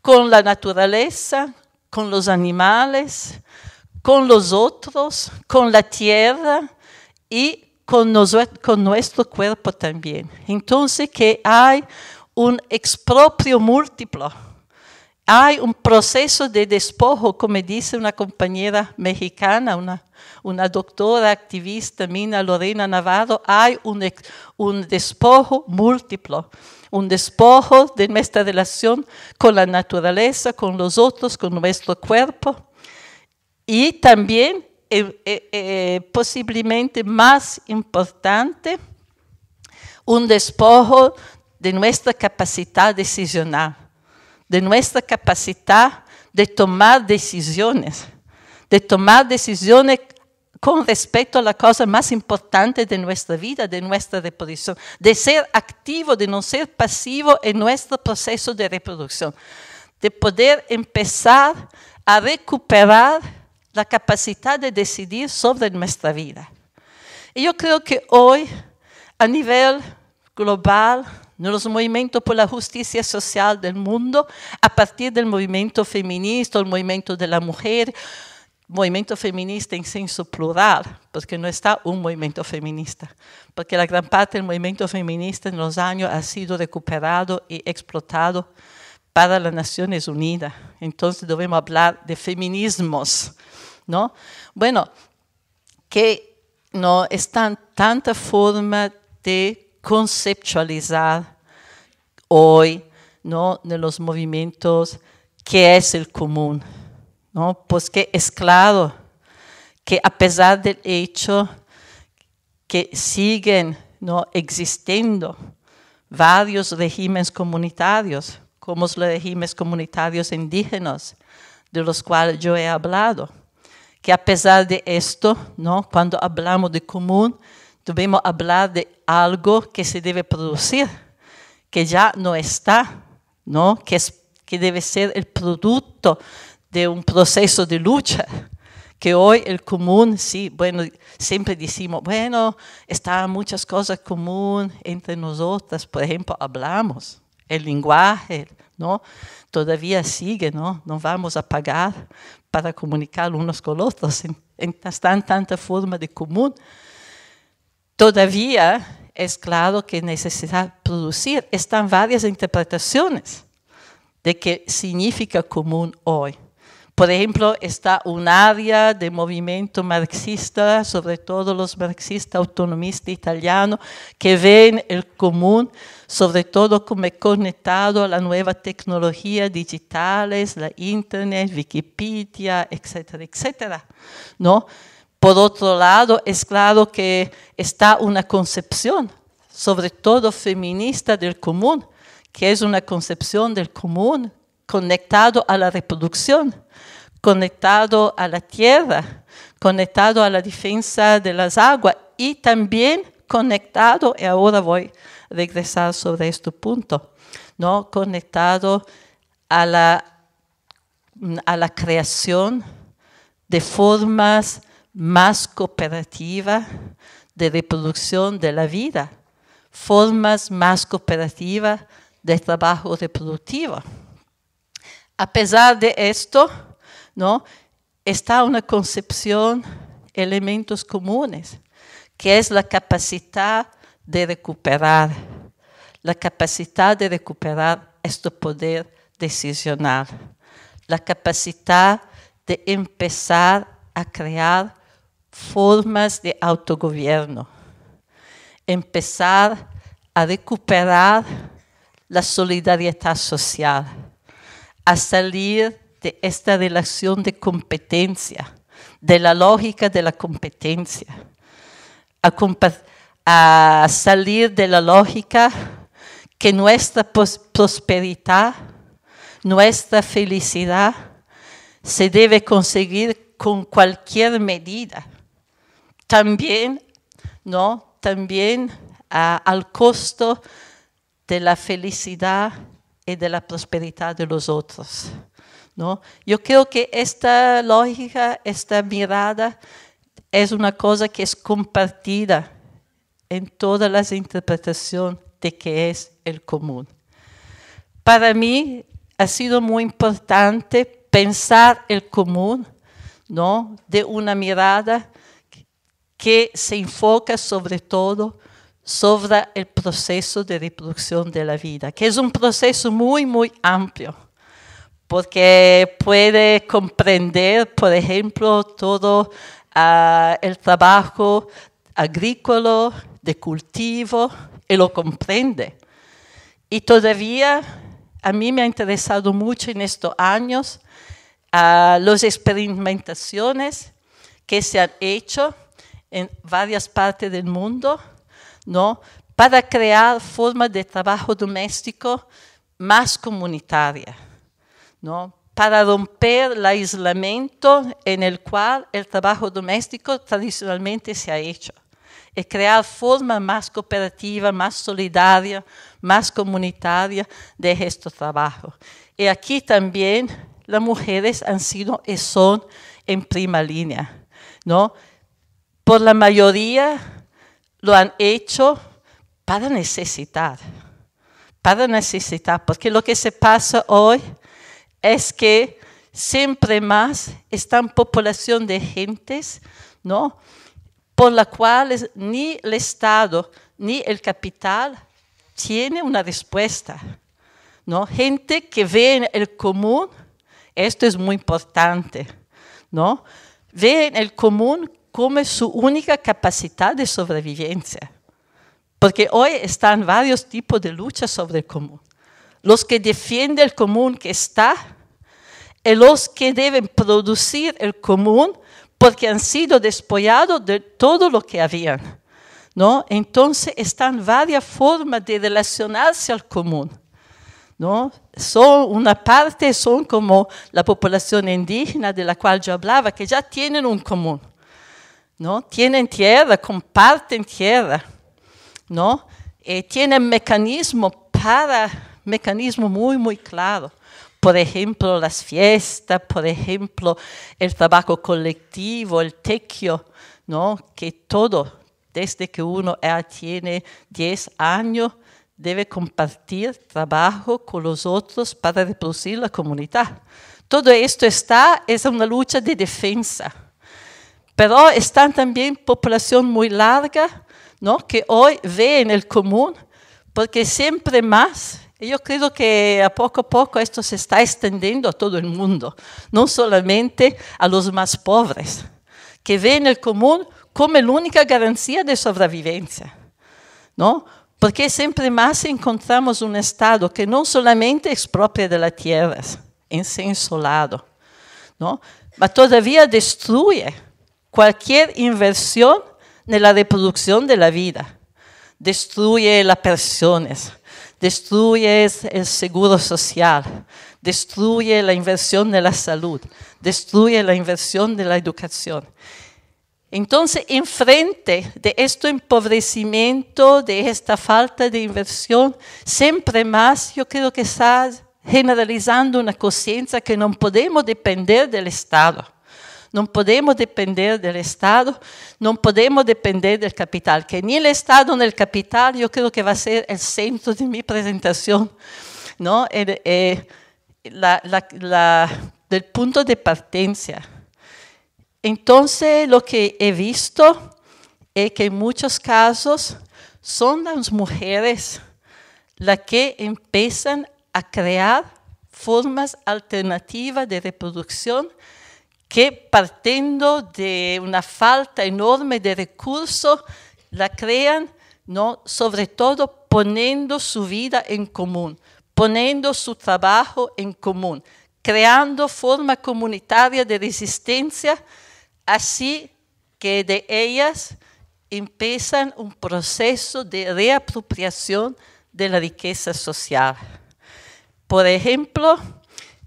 con la naturaleza, con los animales, con los otros, con la tierra y con, nuestro cuerpo también. Entonces que hay un expropio múltiplo. Hay un proceso de despojo, como dice una compañera mexicana, una una doctora activista, Mina Lorena Navarro, hay un, despojo múltiplo, un despojo de nuestra relación con la naturaleza, con los otros, con nuestro cuerpo y también eh, eh, eh, posiblemente más importante, un despojo de nuestra capacidad decisional, de nuestra capacidad de tomar decisiones, de tomar decisiones con respecto a la cosa más importante de nuestra vida, de nuestra reproducción, de ser activo, de no ser pasivo en nuestro proceso de reproducción, de poder empezar a recuperar la capacidad de decidir sobre nuestra vida. Y yo creo que hoy, a nivel global, en los movimientos por la justicia social del mundo, a partir del movimiento feminista, el movimiento de la mujer, movimiento feminista en senso plural, porque no está un movimiento feminista, porque la gran parte del movimiento feminista en los años ha sido recuperado y explotado para las Naciones Unidas. Entonces debemos hablar de feminismos, ¿no? Bueno, que no están tanta forma de conceptualizar hoy, ¿no? los movimientos que es el común ¿no? Pues que es claro que a pesar del hecho que siguen ¿no? existiendo varios regímenes comunitarios, como los regímenes comunitarios indígenas, de los cuales yo he hablado, que a pesar de esto, ¿no? cuando hablamos de común, debemos hablar de algo que se debe producir, que ya no está, ¿no? Que, es, que debe ser el producto de un proceso de lucha que hoy el común, sí, bueno, siempre decimos, bueno, están muchas cosas común entre nosotras, por ejemplo, hablamos, el lenguaje, ¿no? Todavía sigue, ¿no? No vamos a pagar para comunicar unos con otros, en, en tanta forma de común. Todavía es claro que necesita producir, están varias interpretaciones de qué significa común hoy por ejemplo, está un área de movimiento marxista, sobre todo los marxistas autonomistas italianos, que ven el común, sobre todo como conectado a la nueva tecnología digitales, la Internet, Wikipedia, etcétera, etcétera. ¿no? Por otro lado, es claro que está una concepción, sobre todo feminista, del común, que es una concepción del común conectado a la reproducción, conectado a la tierra, conectado a la defensa de las aguas y también conectado, y ahora voy a regresar sobre este punto, ¿no? conectado a la, a la creación de formas más cooperativas de reproducción de la vida, formas más cooperativas de trabajo reproductivo. A pesar de esto, ¿no? está una concepción, elementos comunes, que es la capacidad de recuperar, la capacidad de recuperar este poder decisional, la capacidad de empezar a crear formas de autogobierno, empezar a recuperar la solidaridad social, a salir de esta relación de competencia, de la lógica de la competencia, a, salir de la lógica que nuestra prosperidad, nuestra felicidad se debe conseguir con cualquier medida. También, ¿no? También al costo de la felicidad y de la prosperidad de los otros. ¿no? Yo creo que esta lógica, esta mirada es una cosa que es compartida en todas las interpretaciones de qué es el común. Para mí ha sido muy importante pensar el común, ¿no? De una mirada que se enfoca sobre todo sobre el proceso de reproducción de la vida, que es un proceso muy, muy amplio porque puede comprender, por ejemplo, todo ah, el trabajo agrícola, de cultivo, y lo comprende. Y todavía a mí me ha interesado mucho en estos años ah, las experimentaciones que se han hecho en varias partes del mundo, Para crear formas de trabajo doméstico más comunitaria. ¿no? para romper el aislamiento en el cual el trabajo doméstico tradicionalmente se ha hecho y crear forma más cooperativa, más solidaria, más comunitaria de este trabajo. Y aquí también las mujeres han sido y son en primera línea, ¿no? Por la mayoría lo han hecho para necesitar, para necesitar, porque lo que se pasa hoy es que siempre más está en población de gentes, ¿no? Por la cual ni el Estado ni el capital tiene una respuesta, ¿no? Gente que ve en el común, esto es muy importante, ¿no? Ve en el común como su única capacidad de sobrevivencia. Porque hoy están varios tipos de luchas sobre el común los que defienden el común que está y los que deben producir el común porque han sido despojados de todo lo que habían. ¿no? Entonces están varias formas de relacionarse al común. ¿no? Son una parte, son como la población indígena de la cual yo hablaba, que ya tienen un común. ¿no? Tienen tierra, comparten tierra. ¿no? Eh, tienen mecanismo para mecanismo muy, muy claro. Por ejemplo, las fiestas, por ejemplo, el trabajo colectivo, el tequio, ¿no? que todo, desde que uno tiene 10 años, debe compartir trabajo con los otros para reproducir la comunidad. Todo esto está, es una lucha de defensa. Pero están también población muy larga, ¿no? que hoy ve en el común, porque siempre más y yo creo que a poco a poco esto se está extendiendo a todo el mundo, no solamente a los más pobres, que ven el común como la única garantía de No? Porque siempre más encontramos un Estado que no solamente es della tierra in senso lato, ¿no? ma todavía destruye cualquier inversión en la reproducción de la vida, destruye las personas, Destruye el seguro social, destruye la inversión de la salud, destruye la inversión de la educación. Entonces, enfrente de este empobrecimiento, de esta falta de inversión, siempre más yo creo que está generalizando una conciencia que no podemos depender del Estado. No podemos depender del Estado, no podemos depender del capital, que ni el Estado ni el capital, yo creo que va a ser el centro de mi presentación, ¿no? Eh, del punto de partencia. Entonces, lo que he visto es que en muchos casos son las mujeres las que empiezan a crear formas alternativas de reproducción que partiendo de una falta enorme de recursos, la crean, ¿no? sobre todo poniendo su vida en común, poniendo su trabajo en común, creando forma comunitaria de resistencia, así que de ellas empiezan un proceso de reapropiación de la riqueza social. Por ejemplo,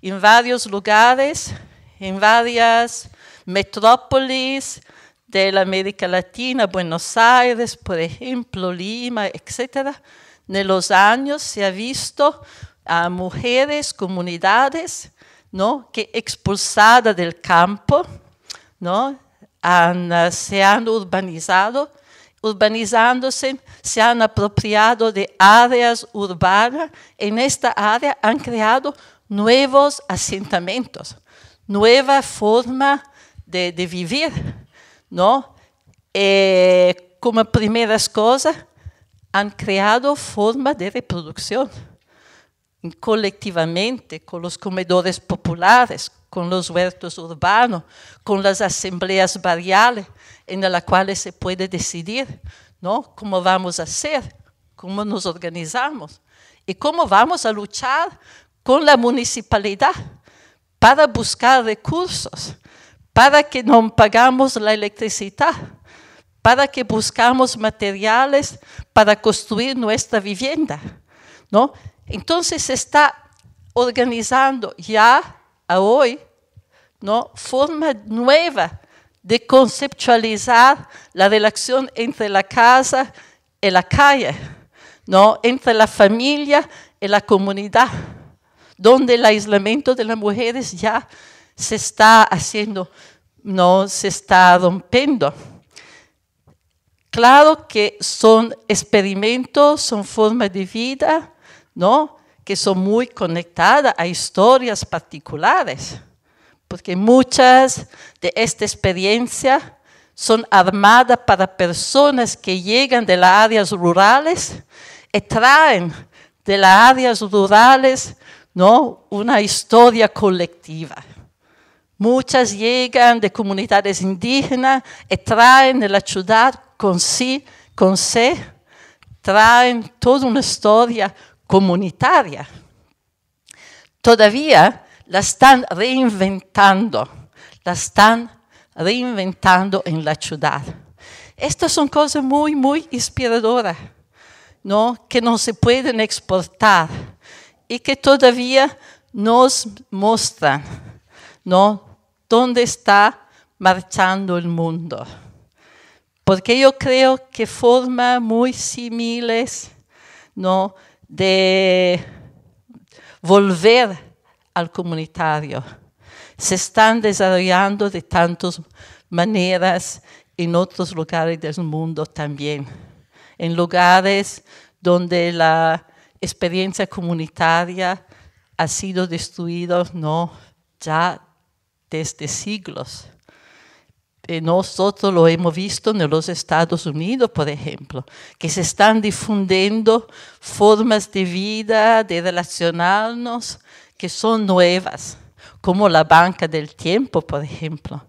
en varios lugares en varias metrópolis de la América Latina, Buenos Aires, por ejemplo, Lima, etc. En los años se ha visto a mujeres, comunidades, que expulsadas del campo, se han urbanizado, urbanizándose, se han apropiado de áreas urbanas, en esta área han creado nuevos asentamientos nueva forma de, vivir, ¿no? Eh, como primeras cosas, han creado forma de reproducción colectivamente, con los comedores populares, con los huertos urbanos, con las asambleas barriales, en las cuales se puede decidir ¿no? cómo vamos a hacer, cómo nos organizamos y cómo vamos a luchar con la municipalidad para buscar recursos, para que no pagamos la electricidad, para que buscamos materiales para construir nuestra vivienda. ¿no? Entonces se está organizando ya a hoy ¿no? forma nueva de conceptualizar la relación entre la casa y la calle, ¿no? entre la familia y la comunidad donde el aislamiento de las mujeres ya se está haciendo, no se está rompiendo. Claro que son experimentos, son formas de vida, ¿no? Que son muy conectadas a historias particulares, porque muchas de esta experiencia son armadas para personas que llegan de las áreas rurales y traen de las áreas rurales ¿no? Una historia colectiva. Muchas llegan de comunidades indígenas y traen en la ciudad con sí, con sé, traen toda una historia comunitaria. Todavía la están reinventando, la están reinventando en la ciudad. Estas son cosas muy, muy inspiradoras, ¿no? que no se pueden exportar y que todavía nos muestran ¿no? dónde está marchando el mundo. Porque yo creo que forma muy similes ¿no? de volver al comunitario se están desarrollando de tantas maneras en otros lugares del mundo también, en lugares donde la experiencia comunitaria ha sido destruida no ya desde siglos. Eh, nosotros lo hemos visto en los Estados Unidos, por ejemplo, que se están difundiendo formas de vida, de relacionarnos, que son nuevas, como la banca del tiempo, por ejemplo.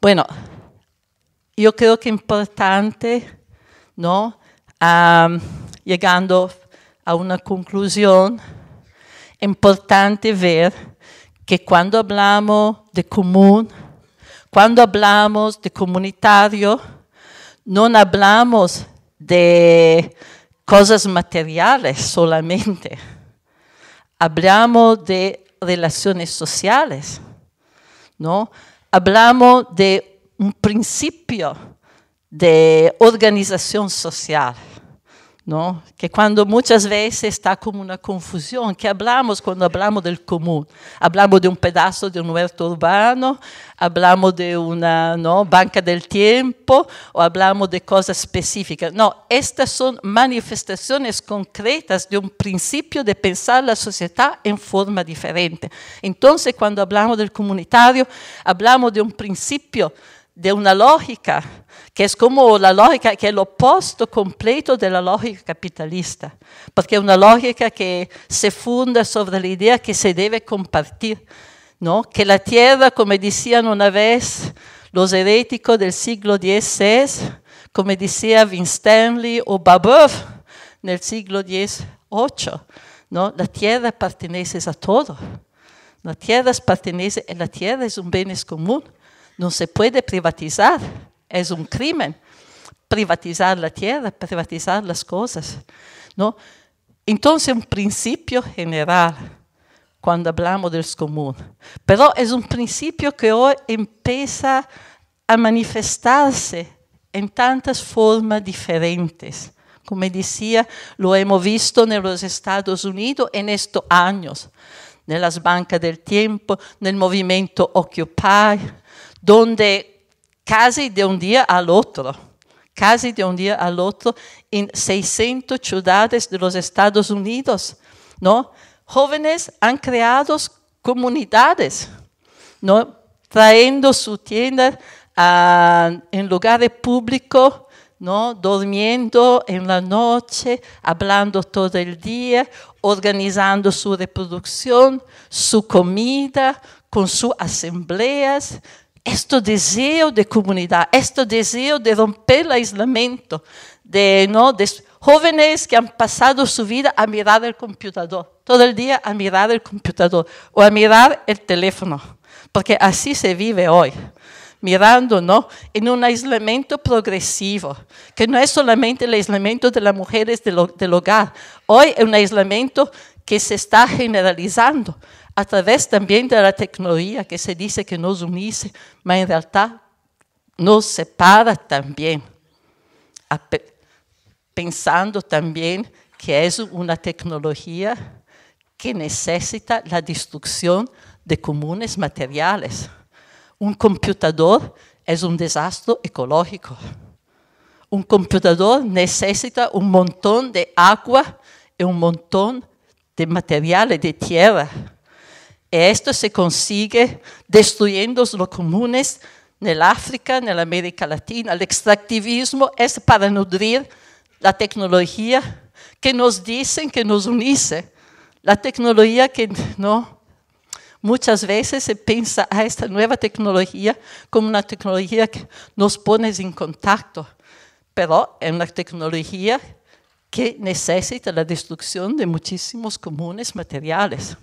Bueno, yo creo que es importante, ¿no? llegando a una conclusión, importante ver que cuando hablamos de común, cuando hablamos de comunitario, no hablamos de cosas materiales solamente, hablamos de relaciones sociales, ¿no? Hablamos de un principio de organización social. ¿no? Que cuando muchas veces está como una confusión, ¿Qué hablamos cuando hablamos del común? Hablamos de un pedazo de un huerto urbano, hablamos de una banca del tiempo o hablamos de cosas específicas. No, estas son manifestaciones concretas de un principio de pensar la sociedad en forma diferente. Entonces, cuando hablamos del comunitario, hablamos de un principio, de una lógica que es como la lógica, que es el opuesto completo de la lógica capitalista, porque es una lógica que se funda sobre la idea que se debe compartir, ¿no? que la tierra, como decían una vez los heréticos del siglo XVI, como decía Winstanley o Babeuf en el siglo XVIII, ¿no? la tierra pertenece a todos. La tierra pertenece, la tierra es un bien común, no se puede privatizar es un crimen privatizar la tierra, privatizar las cosas, ¿no? Entonces, un principio general cuando hablamos del común, pero es un principio que hoy empieza a manifestarse en tantas formas diferentes. Como decía, lo hemos visto en los Estados Unidos en estos años, en las bancas del tiempo, en el movimiento Occupy, donde casi de un día al otro, casi de un día al otro, en 600 ciudades de los Estados Unidos, Jóvenes han creado comunidades, ¿no? Trayendo su tienda ah, en lugares públicos, Durmiendo en la noche, hablando todo el día, organizando su reproducción, su comida, con sus asambleas, este deseo de comunidad, este deseo de romper el aislamiento, de, ¿no? de jóvenes que han pasado su vida a mirar el computador, todo el día a mirar el computador o a mirar el teléfono, porque así se vive hoy mirando ¿no? en un aislamiento progresivo, que no es solamente el aislamiento de las mujeres del hogar, hoy es un aislamiento que se está generalizando a través también de la tecnología que se dice que nos unice, pero en realidad nos separa también, pensando también que es una tecnología que necesita la destrucción de comunes materiales. Un computador es un desastre ecológico. Un computador necesita un montón de agua y un montón de materiales de tierra esto se consigue destruyendo los comunes en África, en América Latina. El extractivismo es para nutrir la tecnología que nos dicen que nos unice. La tecnología que no. Muchas veces se piensa a ah, esta nueva tecnología como una tecnología que nos pone en contacto, pero es una tecnología que necesita la destrucción de muchísimos comunes materiales.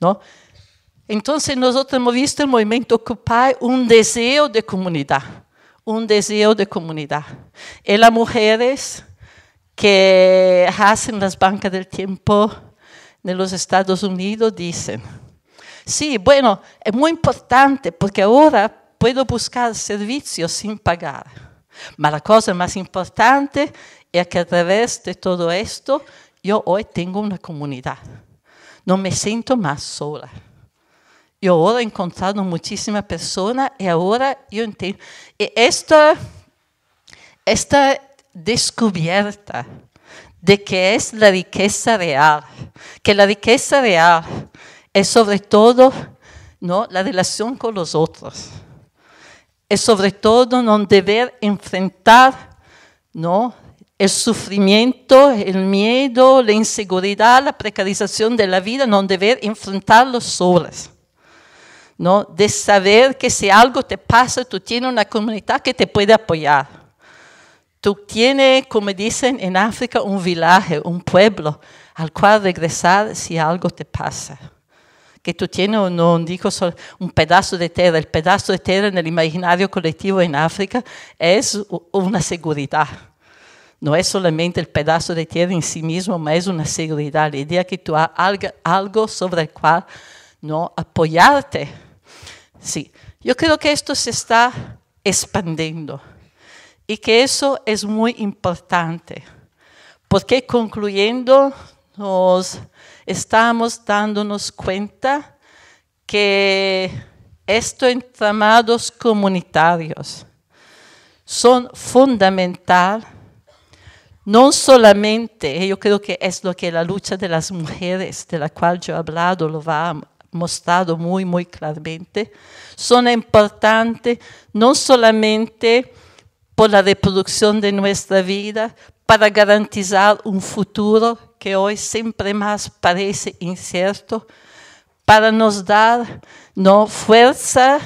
¿no? Entonces nosotros hemos visto el movimiento Occupy un deseo de comunidad, un deseo de comunidad. Y las mujeres que hacen las bancas del tiempo en los Estados Unidos dicen, sí, bueno, es muy importante porque ahora puedo buscar servicios sin pagar. Pero la cosa más importante es que a través de todo esto yo hoy tengo una comunidad. No me siento más sola. Yo ahora he encontrado muchísimas personas y yo yo entiendo. esta, esta descubierta de que es la riqueza real, que la riqueza real sobre todo, ¿no? la relación con los otros. es sobre todo no deber enfrentar ¿no? el sufrimiento, el miedo, la inseguridad, la precarización de la vida, no deber enfrentarlos solos. ¿no? De saber que si algo te pasa, tú tienes una comunidad que te puede apoyar. Tú tienes, como dicen en África, un village, un pueblo al cual regresar si algo te pasa. Que tú tienes, no digo solo un pedazo de tierra, el pedazo de tierra en el imaginario colectivo en África es una seguridad. No es solamente el pedazo de tierra en sí mismo, pero es una seguridad. La idea que tú hagas algo sobre el cual no apoyarte Sí, yo creo que esto se está expandiendo y que eso es muy importante, porque concluyendo estamos dándonos cuenta que estos entramados comunitarios son fundamentales no solamente, yo creo que es lo que la lucha de las mujeres, de la cual yo he hablado, lo va mostrado muy, muy claramente, son importantes no solamente por la reproducción de nuestra vida, para garantizar un futuro que hoy siempre más parece incierto, para nos dar ¿no? fuerza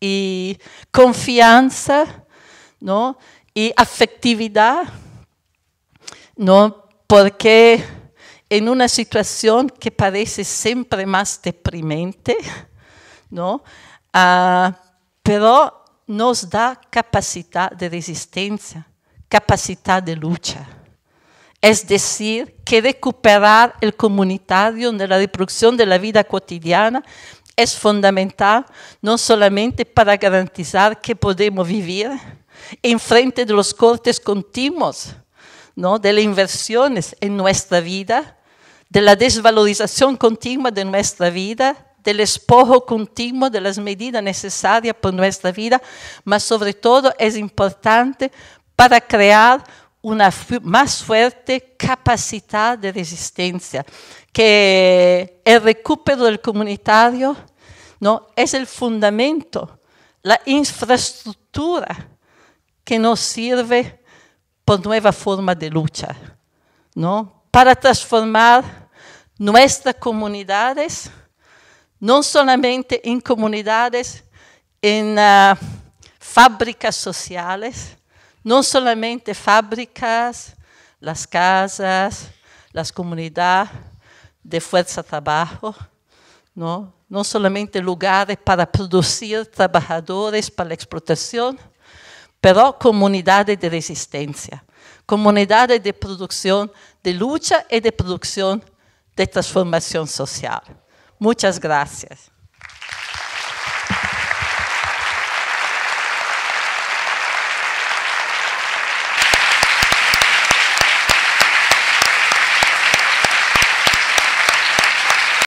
y confianza ¿no? y afectividad, ¿no? porque en una situación que parece siempre más deprimente, ¿no? Ah, pero nos da capacidad de resistencia, capacidad de lucha. Es decir, que recuperar el comunitario de la reproducción de la vida cotidiana es fundamental no solamente para garantizar que podemos vivir en frente de los cortes continuos, ¿no? de las inversiones en nuestra vida, de la desvalorización continua de nuestra vida, del espojo continuo de las medidas necesarias por nuestra vida, pero sobre todo es importante para crear una más fuerte capacidad de resistencia, que el recupero del comunitario ¿no? es el fundamento, la infraestructura que nos sirve por nueva forma de lucha, ¿no? para transformar nuestras comunidades, no solamente en comunidades, en ah, fábricas sociales, no solamente fábricas, las casas, las comunidades de fuerza de trabajo, ¿no? no solamente lugares para producir trabajadores para la explotación, pero comunidades de resistencia, comunidades de producción de lucha y de producción de transformação social. Muitas graças.